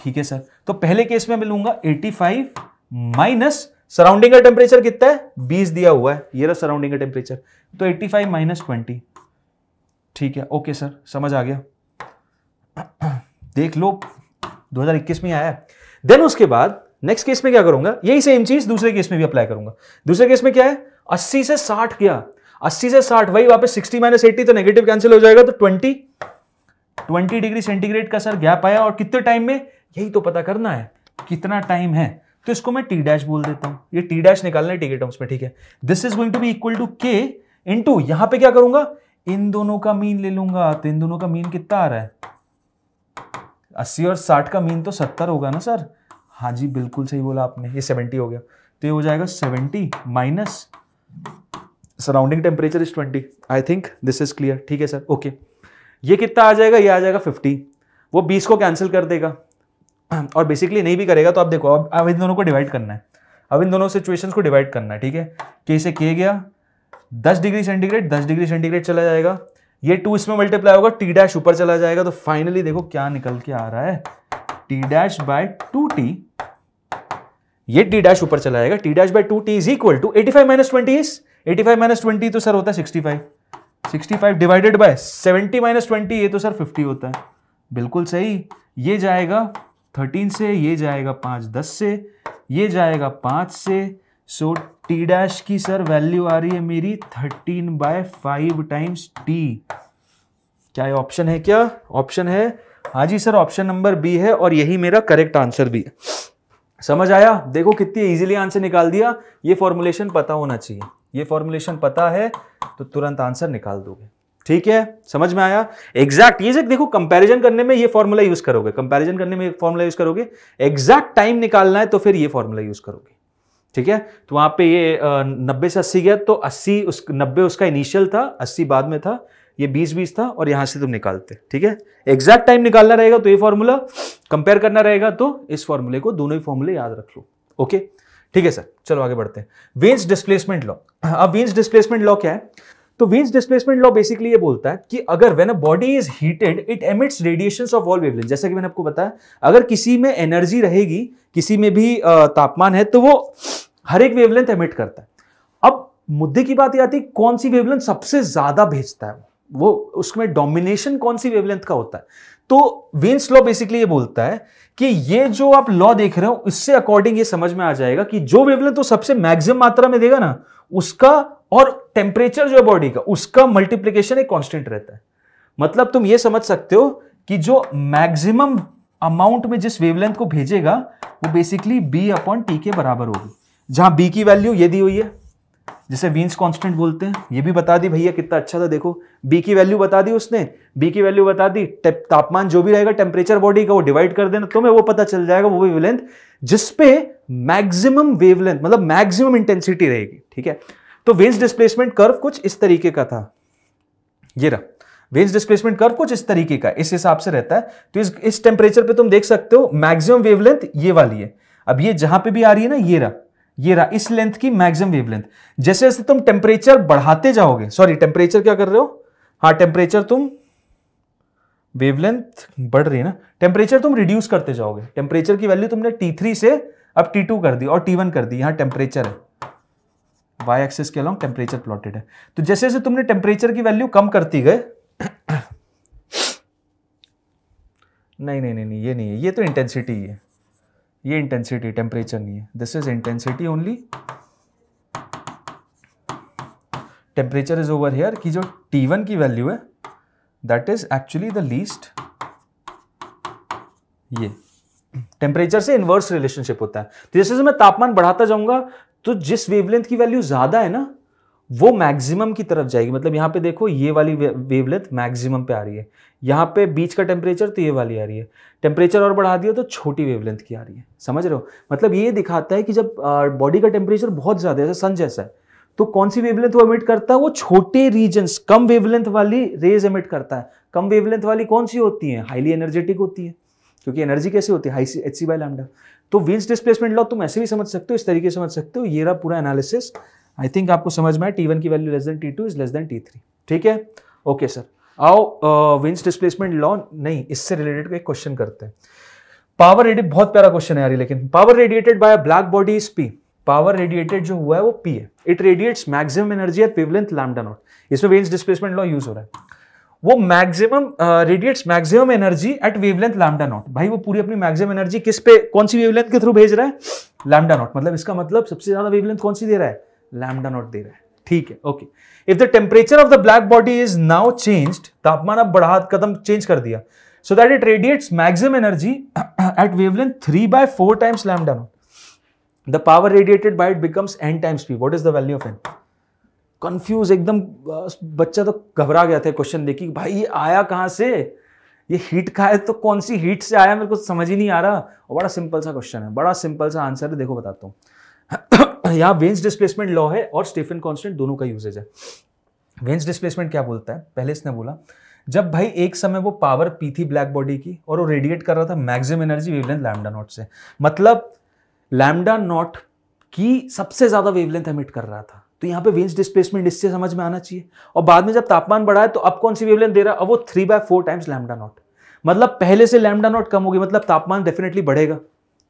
A: ठीक है सर तो पहले केस में मैं लूंगा 85 फाइव माइनस सराउंडिंग का टेम्परेचर कितना है 20 दिया हुआ है ये रहा सराउंडिंग का टेम्परेचर तो 85 फाइव माइनस ट्वेंटी ठीक है ओके सर समझ आ गया देख लो 2021 में आया देन उसके बाद नेक्स्ट केस में क्या करूंगा यही सेम चीज दूसरे केस में भी अप्लाई करूंगा दूसरे केस में क्या है अस्सी से साठ गया अस्सी से साठ वही वापस सिक्सटी माइनस एट्टी तो नेगेटिव कैंसिल हो जाएगा तो ट्वेंटी 20 डिग्री सेंटीग्रेड का सर गैप आया और कितने टाइम में यही तो पता करना है कितना टाइम है तो इसको मैं टी डैश बोल देता हूं ये टी डैश निकालना है टी के टर्म्स में ठीक है this is going to be equal to K in to यहां पर क्या करूंगा इन दोनों का मीन ले लूंगा तो इन दोनों का मीन कितना आ रहा है अस्सी और साठ का मीन तो सत्तर होगा ना सर हाँ जी बिल्कुल सही बोला आपने ये सेवेंटी हो गया तो ये हो जाएगा seventy minus surrounding temperature is twenty I think this is clear ठीक है सर ओके ये कितना आ जाएगा ये आ जाएगा फिफ्टी वो बीस को कैंसिल कर देगा और बेसिकली नहीं भी करेगा तो आप देखो अब इन दोनों को डिवाइड करना है अब इन दोनों सिचुएशंस को डिवाइड करना है ठीक है के से के गया दस डिग्री सेंटीग्रेड दस डिग्री सेंटीग्रेड चला जाएगा ये टू इसमें मल्टीप्लाई होगा टी डैश ऊपर चला जाएगा तो फाइनली देखो क्या निकल के आ रहा है T dash by to T ये टी डैश ऊपर चला जाएगा T dash by to T is equal to eighty five minus twenty is eighty five minus twenty तो सर होता है sixty five sixty five divided by seventy minus twenty ये तो sir fifty होता है बिल्कुल सही ये जाएगा थर्टीन से ये जाएगा पाँच दस से ये जाएगा पाँच से सो टी डैश की सर वैल्यू आ रही है मेरी thirteen by five times T क्या ऑप्शन है क्या ऑप्शन है हाँ जी सर ऑप्शन नंबर बी है और यही मेरा करेक्ट आंसर भी है समझ आया देखो कितनी इजीली आंसर निकाल दिया ये फॉर्मुलेशन पता होना चाहिए ये फॉर्मुलेशन पता है तो तुरंत आंसर निकाल दोगे ठीक है समझ में आया एग्जैक्ट ये देखो कंपैरिजन करने में ये फॉर्मूला यूज करोगे कंपैरिजन करने में फॉर्मूला यूज करोगे एग्जैक्ट टाइम निकालना है तो फिर ये फॉर्मूला यूज करोगे ठीक है तो वहां पे ये नब्बे से अस्सी गया तो अस्सी उस नब्बे उसका इनिशियल था अस्सी बाद में था ये बीस बीस था और यहां से तुम निकालते ठीक है एग्जैक्ट टाइम निकालना रहेगा तो ये फॉर्मूला कंपेयर करना रहेगा तो इस फॉर्मूले को दोनों ही फॉर्मूले याद रख लो ओके ठीक है सर चलो आगे बढ़ते हैं वेन्स डिस्प्लेसमेंट लॉ अब वेन्स डिस्प्लेसमेंट लॉ क्या है तो वेन्स डिस्प्लेसमेंट लॉ बेसिकली ये बोलता है कि अगर when a body is heated it emits radiation of all wavelength जैसा कि मैंने आपको बताया अगर किसी में एनर्जी रहेगी किसी में भी तापमान है तो वो हर एक वेवलेंथ एमिट करता है अब मुद्दे की बात यह आती है कौन सी वेवलेंथ सबसे ज्यादा भेजता है वो उसमें डोमिनेशन कौन सी वेवलेंथ का होता है तो वेन्स लॉ बेसिकली ये बोलता है कि ये जो आप लॉ देख रहे हो इससे अकॉर्डिंग ये समझ में आ जाएगा कि जो वेवलेंथ तो सबसे मैक्सिमम मात्रा में देगा ना उसका और टेम्परेचर जो है बॉडी का उसका मल्टीप्लीकेशन एक कॉन्स्टेंट रहता है मतलब तुम ये समझ सकते हो कि जो मैक्सिमम अमाउंट में जिस वेवलेंथ को भेजेगा वो बेसिकली बी अपॉन टी के बराबर होगी जहां बी की वैल्यू ये दी हुई है जिसे वीन्स कांस्टेंट बोलते हैं ये भी बता दी भैया कितना अच्छा था देखो बी की वैल्यू बता दी उसने बी की वैल्यू बता दी तापमान जो भी रहेगा टेम्परेचर बॉडी का वो डिवाइड कर देना तुम्हें वो पता चल जाएगा वो वेवलेंथ जिसपे मैक्सिमम वेवलेंथ मतलब मैक्सिमम इंटेंसिटी रहेगी ठीक है तो वेंस डिस्प्लेसमेंट कर्व कुछ इस तरीके का था ये रहा वेंस डिस्प्लेसमेंट कर्व कुछ इस तरीके का इस हिसाब से रहता है तो इस इस टेम्परेचर पे तुम देख सकते हो मैक्सिमम वेवलेंथ ये वाली है अब ये जहां पे भी आ रही है ना ये रहा ये रहा इस लेंथ की मैक्सिमम वेवलेंथ जैसे जैसे तुम टेम्परेचर बढ़ाते जाओगे सॉरी टेम्परेचर क्या कर रहे हो हाँ टेम्परेचर तुम वेवलेंथ बढ़ रही है ना टेम्परेचर तुम रिड्यूस करते जाओगे टेम्परेचर की वैल्यू तुमने टी थ्री से अब टी टू कर दी और टी वन कर दी यहाँ टेम्परेचर है वाई एक्सिस के अलॉन्ग टेम्परेचर प्लॉटेड है तो जैसे जैसे तुमने टेम्परेचर की वैल्यू कम करती गए नहीं नहीं नहीं नहीं ये नहीं है ये तो इंटेंसिटी ही है ये इंटेंसिटी टेम्परेचर नहीं है this is intensity only temperature is over here की जो टी वन की वैल्यू है that is actually the least ये टेम्परेचर से इन्वर्स रिलेशनशिप होता है तो जैसे जैसे मैं तापमान बढ़ाता जाऊंगा तो जिस वेवलेंथ की वैल्यू ज़्यादा है ना वो मैक्सिमम की तरफ जाएगी मतलब यहां पे देखो ये वाली वेवलेंथ मैक्सिमम पे आ रही है यहां पे बीच का टेम्परेचर तो ये वाली आ रही है टेम्परेचर और बढ़ा दिया तो छोटी वेवलेंथ की आ रही है समझ रहे हो मतलब ये दिखाता है कि जब बॉडी का टेम्परेचर बहुत ज़्यादा है सन जैसा है तो कौन सी वेवलेंथ वो एमिट करता है वो छोटे रीजन्स कम वेवलेंथ वाली रेज एमिट करता है कम वेवलेंथ वाली कौन सी होती है हाईली एनर्जेटिक होती है क्योंकि एनर्जी कैसे होती है हाई C H C by lambda तो व्हील्स डिस्प्लेसमेंट लॉ तुम ऐसे भी समझ सकते हो इस तरीके से समझ सकते हो ये रहा पूरा एनालिसिस आई थिंक आपको समझ में आए टी वन की value less than T two is less than T three ठीक है ओके सर आओ विंस डिस्प्लेसमेंट लॉ नहीं इससे रिलेटेड एक क्वेश्चन करते हैं पावर रेडिएट बहुत प्यारा क्वेश्चन है यार लेकिन power radiated by black body is P power radiated जो हुआ है वो पी है it radiates maximum energy at wavelength lambda naught इसमें वेन्स डिस्प्लेसमेंट लॉ यूज हो रहा है वो maximum radiates maximum energy at wavelength lambda naught भाई वो पूरी अपनी मैक्सिमम एनर्जी किस पे कौन सी वेवलेंथ के थ्रू भेज रहा है लैम्डा नॉट मतलब इसका मतलब सबसे ज्यादा वेवलेंथ कौन सी दे रहा है लैम्डा नॉट दे रहा है ठीक है okay if the temperature of the black body is now changed तापमान अब बढ़ा कदम चेंज कर दिया so that it radiates maximum energy at wavelength three by four times lambda naught the power radiated by it becomes N times P what is the value of N confuse एकदम बच्चा तो घबरा गया था question देख के भाई ये आया कहाँ से ये हीट का है तो कौन सी हीट से आया मेरे को समझ ही नहीं आ रहा और बड़ा सिंपल सा क्वेश्चन है बड़ा सिंपल सा आंसर है देखो बताता हूँ यहाँ वेंस डिस्प्लेसमेंट लॉ है और स्टीफन कॉन्स्टेंट दोनों का यूजेज है वेंस डिस्प्लेसमेंट क्या बोलता है पहले इसने बोला जब भाई एक समय वो पावर पी थी ब्लैक बॉडी की और वो रेडिएट कर रहा था maximum energy wavelength lambda naught से मतलब लैमडा नॉट की सबसे ज़्यादा वेवलेंथ एमिट कर रहा था तो यहाँ पे विंस डिस्प्लेसमेंट इससे समझ में आना चाहिए और बाद में जब तापमान बढ़ा है तो अब कौन सी वेवलेंथ दे रहा है अब वो three by four times lambda naught मतलब पहले से लैमडा नॉट कम होगी मतलब तापमान डेफिनेटली बढ़ेगा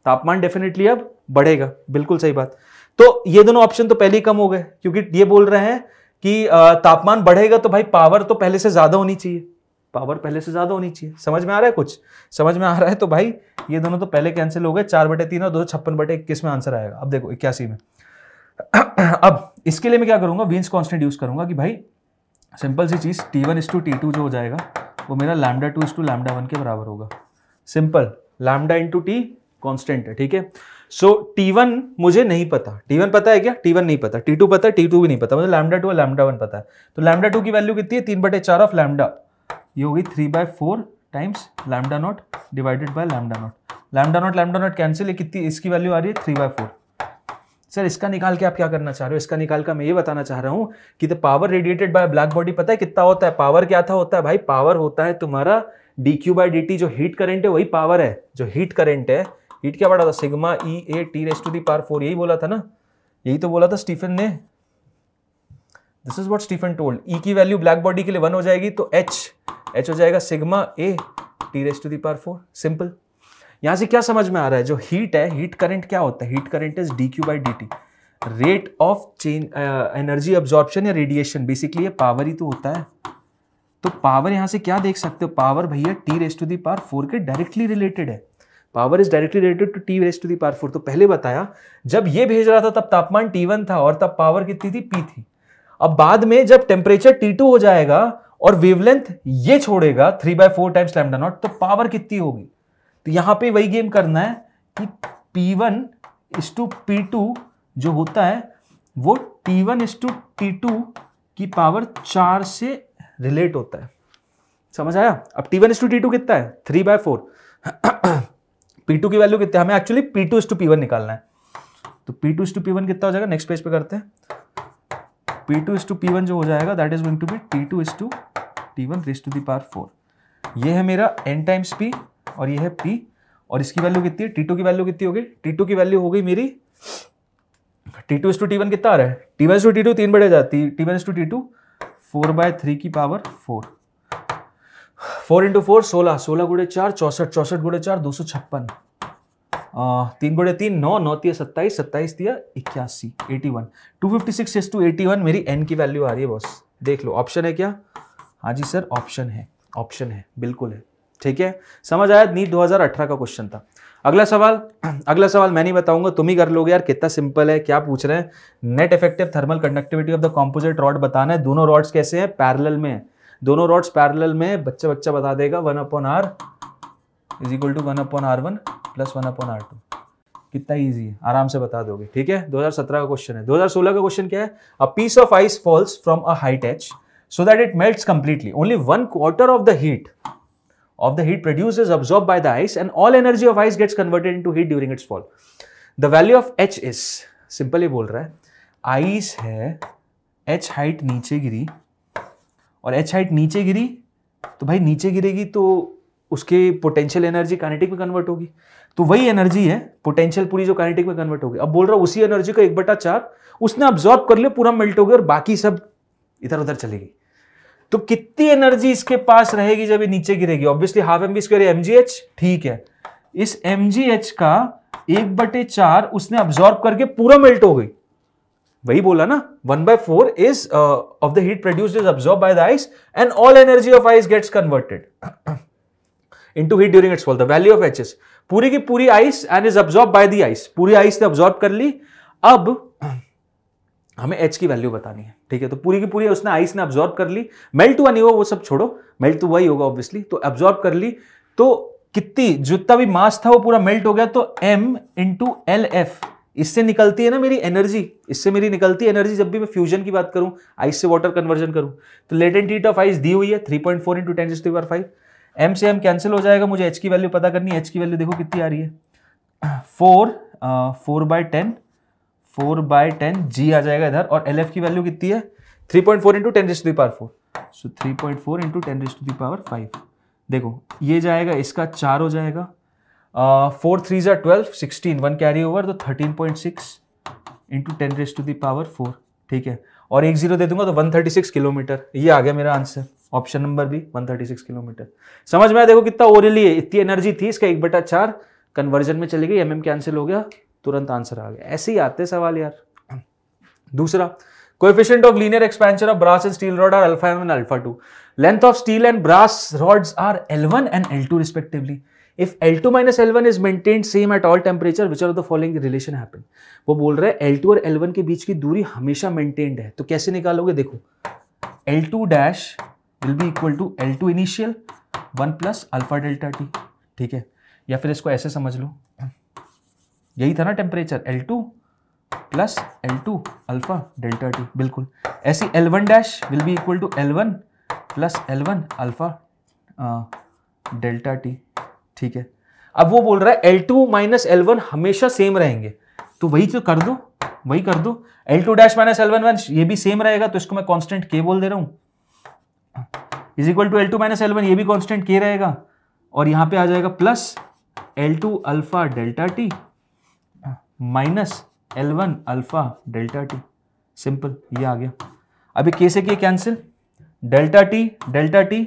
A: तापमान डेफिनेटली अब बढ़ेगा बिल्कुल सही बात तो ये दोनों ऑप्शन तो पहले ही कम हो गए क्योंकि ये बोल रहे हैं कि तापमान बढ़ेगा तो भाई पावर तो पहले से ज़्यादा होनी चाहिए पावर पहले से ज़्यादा होनी चाहिए समझ में आ रहा है कुछ समझ में आ रहा है तो भाई ये दोनों तो पहले कैंसिल हो गए चार बटे तीन और दो सौ छप्पन बटे इक्कीस में आंसर आएगा अब देखो इक्यासी में अब इसके लिए मैं क्या करूँगा वीन्स कॉन्स्टेंट यूज़ करूँगा कि भाई सिंपल सी चीज़ T one to T two जो हो जाएगा वो मेरा lambda two to lambda one के बराबर होगा simple lambda into T constant है ठीक है सो टी वन मुझे नहीं पता टी वन पता है क्या टी वन नहीं पता टी टू पता है टी टू भी नहीं पता मुझे लैमडा टू और लैमडा वन पता है तो लैमडा टू की वैल्यू कितनी है तीन बटे चार ऑफ लैमडा ये होगी three by four times lambda naught divided by lambda naught lambda naught lambda naught cancel कितनी इसकी वैल्यू आ रही है थ्री बाय फोर सर इसका निकाल के आप क्या करना चाह रहे हो इसका निकाल का मैं ये बताना चाह रहा हूँ कि the power radiated by black body पता है कितना होता है पावर क्या था होता है भाई पावर होता है तुम्हारा D Q by D T जो हीट करेंट है वही पावर है जो हीट करेंट है हीट क्या पड़ा था sigma E A T raise to the power four यही बोला था ना यही तो बोला था स्टीफन ने this is what Stefan told e की वैल्यू ब्लैक बॉडी के लिए वन हो जाएगी तो एच एच हो जाएगा sigma A T raise to the power four simple यहां से क्या समझ में आ रहा है जो हीट है हीट करंट क्या होता है heat current is D Q by D T rate of change energy absorption या रेडिएशन बेसिकली ये पावर ही तो होता है तो पावर यहां से क्या देख सकते हो पावर भैया T raise to the power four के डायरेक्टली रिलेटेड है power is directly related to T raise to the power four तो पहले बताया जब ये भेज रहा था तब तापमान टी वन था और तब पावर कितनी थी पी थी अब बाद में जब टेम्परेचर टी टू हो जाएगा और वेवलेंथ ये छोड़ेगा three by four times lambda naught तो पावर कितनी होगी तो यहां पे वही गेम करना है कि P1 वन इस टू पी जो होता है वो T1 वन इस टू पी की पावर चार से रिलेट होता है समझ आया अब T1 वन इस टू टी कितना है थ्री बाय फोर पी की वैल्यू कितनी है हमें actually P two is to P निकालना है तो P two is to P कितना हो जाएगा नेक्स्ट पेज पे करते हैं P two is to P जो हो जाएगा that is going to be T two is to T one raise to power four ये है मेरा एन टाइम्स पी और ये है पी और इसकी वैल्यू कितनी है टी टू की वैल्यू कितनी हो गई टी की वैल्यू हो गई मेरी T two two T one कितना आ रहा है T one to T two तीन बढ़े जाती है T one to T two four by three की power four four into four सोलह सोलह गुड़े चार चौसठ चौसठ गुड़े चार दो सौ छप्पन तीन गुड़े तीन नौ नौ तीस सत्ताईस सत्ताईस तिया इक्यासी eighty one two fifty six S two eighty one मेरी एन की वैल्यू आ रही है बस देख लो ऑप्शन है क्या हाँ जी सर ऑप्शन है ऑप्शन है बिल्कुल है ठीक है समझ आया नीट 2018 का क्वेश्चन था अगला सवाल अगला सवाल मैं नहीं बताऊंगा तुम ही कर लोगे यार कितना सिंपल है क्या पूछ रहे हैं net effective thermal conductivity of the composite rod बताना है दोनों रॉड्स कैसे हैं पैरेलल में है दोनों रॉड्स पैरेलल में बच्चा बच्चा बता देगा one upon R is equal to one upon R one plus one upon R two कितना ईजी है आराम से बता दोगे ठीक है 2017 का क्वेश्चन है 2016 का क्वेश्चन क्या है a piece of ice falls from a height H so that it melts completely only one quarter of the heat of the heat produced is absorbed by the ice and all energy of ice gets converted into heat during its fall. The value of H is, simply bol raha hai ice hai H height niche giri aur H height niche giri to bhai niche giregi to uske potential energy kinetic mein convert hogi तो वही energy है potential पूरी जो kinetic में convert होगी अब बोल रहा उसी एनर्जी का एक बटा चार उसने अब्जॉर्ब कर लिया पूरा मेल्ट हो गया और बाकी सब इधर उधर चलेगी तो कितनी एनर्जी इसके पास रहेगी जब ये नीचे गिरेगी obviously half M B square M ठीक है इस एम का एक बटे चार उसने ऑब्जॉर्ब करके पूरा मेल्ट हो गई वही बोला ना one by four is of the heat produce is absorb by the ice and all energy of ice gets converted into heat during its fall the value of H पूरी की पूरी ice and is absorb by the ice पूरी ice ने absorb कर ली अब हमें H की वैल्यू बतानी है ठीक है तो पूरी की पूरी उसने आइस ने ऑब्जॉर्व कर ली मेल्ट हुआ नहीं हुआ वो सब छोड़ो मेल्ट तो वही होगा ऑब्वियसली तो ऑब्जॉर्व कर ली तो कितनी जितना भी मास था वो पूरा मेल्ट हो गया तो एम इंटू एल एफ इससे निकलती है ना मेरी एनर्जी इससे मेरी निकलती है एनर्जी जब भी मैं फ्यूजन की बात करूं आइस से वाटर कन्वर्जन करूं तो लेटेंट हीट ऑफ आइस दी हुई है three point four into ten power five M से एम कैंसिल हो जाएगा मुझे एच की वैल्यू पता करनी है एच की वैल्यू देखो कितनी आ रही है four four by ten four by ten G आ जाएगा इधर और एल एफ की वैल्यू कितनी है three point four into ten raised to the power four so three point four into ten raised to the power five देखो ये जाएगा इसका चार हो जाएगा फोर थ्री ज़ा twelve sixteen one carry over तो thirteen point six into ten raised to the power four ठीक है और एक जीरो दे दूंगा तो वन थर्टी सिक्स किलोमीटर ये आ गया मेरा आंसर ऑप्शन नंबर भी वन थर्टी सिक्स किलोमीटर समझ में आया देखो कितना ओरली है इतनी एनर्जी थी इसका एक बटा चार कन्वर्जन में चली गई एम एम कैंसिल हो गया तुरंत आंसर आ गया ऐसे ही आते सवाल यार दूसरा coefficient of linear expansion of brass and steel rod are alpha M and alpha two length of steel and brass rods are L L one and two respectively if L two minus L one is maintain same at all temperature which are the following relation happen वो बोल रहे हैं L two और L one के बीच की दूरी हमेशा मेंटेन्ड है तो कैसे निकालोगे देखो L two dash will be equal to L two initial one plus alpha delta T ठीक है या फिर इसको ऐसे समझ लो यही था ना temperature L two plus L two alpha delta T बिल्कुल ऐसी L one dash will be equal to L one plus L one alpha delta T ठीक है अब वो बोल रहा है L two minus L one हमेशा सेम रहेंगे तो वही तो कर दो वही कर दो L two dash minus L one one ये भी सेम रहेगा तो इसको मैं कॉन्स्टेंट के बोल दे रहा हूँ is equal to L two minus L one ये भी कॉन्स्टेंट के रहेगा और यहाँ पे आ जाएगा plus L two alpha delta T minus L one alpha delta T simple ये आ गया अभी के से K cancel delta T delta T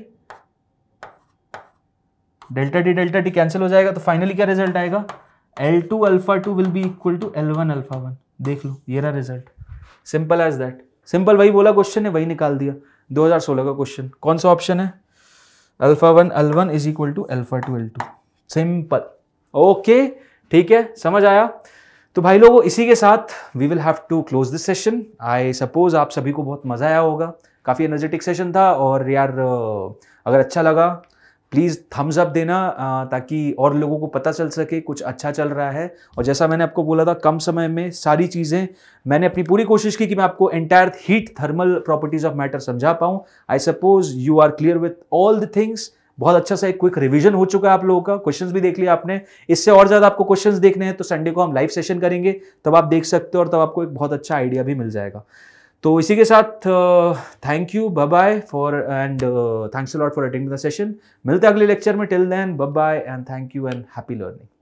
A: delta T delta T cancel हो जाएगा तो फाइनली क्या रिजल्ट आएगा L two alpha two will be equal to L one alpha one देख लो ये रहा result simple as that simple वही बोला क्वेश्चन है वही निकाल दिया 2016 का क्वेश्चन कौन सा ऑप्शन है alpha one L one is equal to alpha two L two simple okay ठीक है समझ आया तो भाई लोगों इसी के साथ we will have to close this session I suppose आप सभी को बहुत मज़ा आया होगा काफ़ी एनर्जेटिक सेशन था और यार अगर अच्छा लगा प्लीज़ थम्स अप देना ताकि और लोगों को पता चल सके कुछ अच्छा चल रहा है और जैसा मैंने आपको बोला था कम समय में सारी चीज़ें मैंने अपनी पूरी कोशिश की कि मैं आपको entire heat thermal properties of matter समझा पाऊँ I suppose you are clear with all the things बहुत अच्छा सा एक क्विक रिवीजन हो चुका है आप लोगों का क्वेश्चंस भी देख लिया आपने इससे और ज़्यादा आपको क्वेश्चंस देखने हैं तो संडे को हम लाइव सेशन करेंगे तब आप देख सकते हो और तब आपको एक बहुत अच्छा आइडिया भी मिल जाएगा तो इसी के साथ thank you bye for and thanks lot for attending the session मिलते हैं अगले लेक्चर में till then bye and thank you and happy learning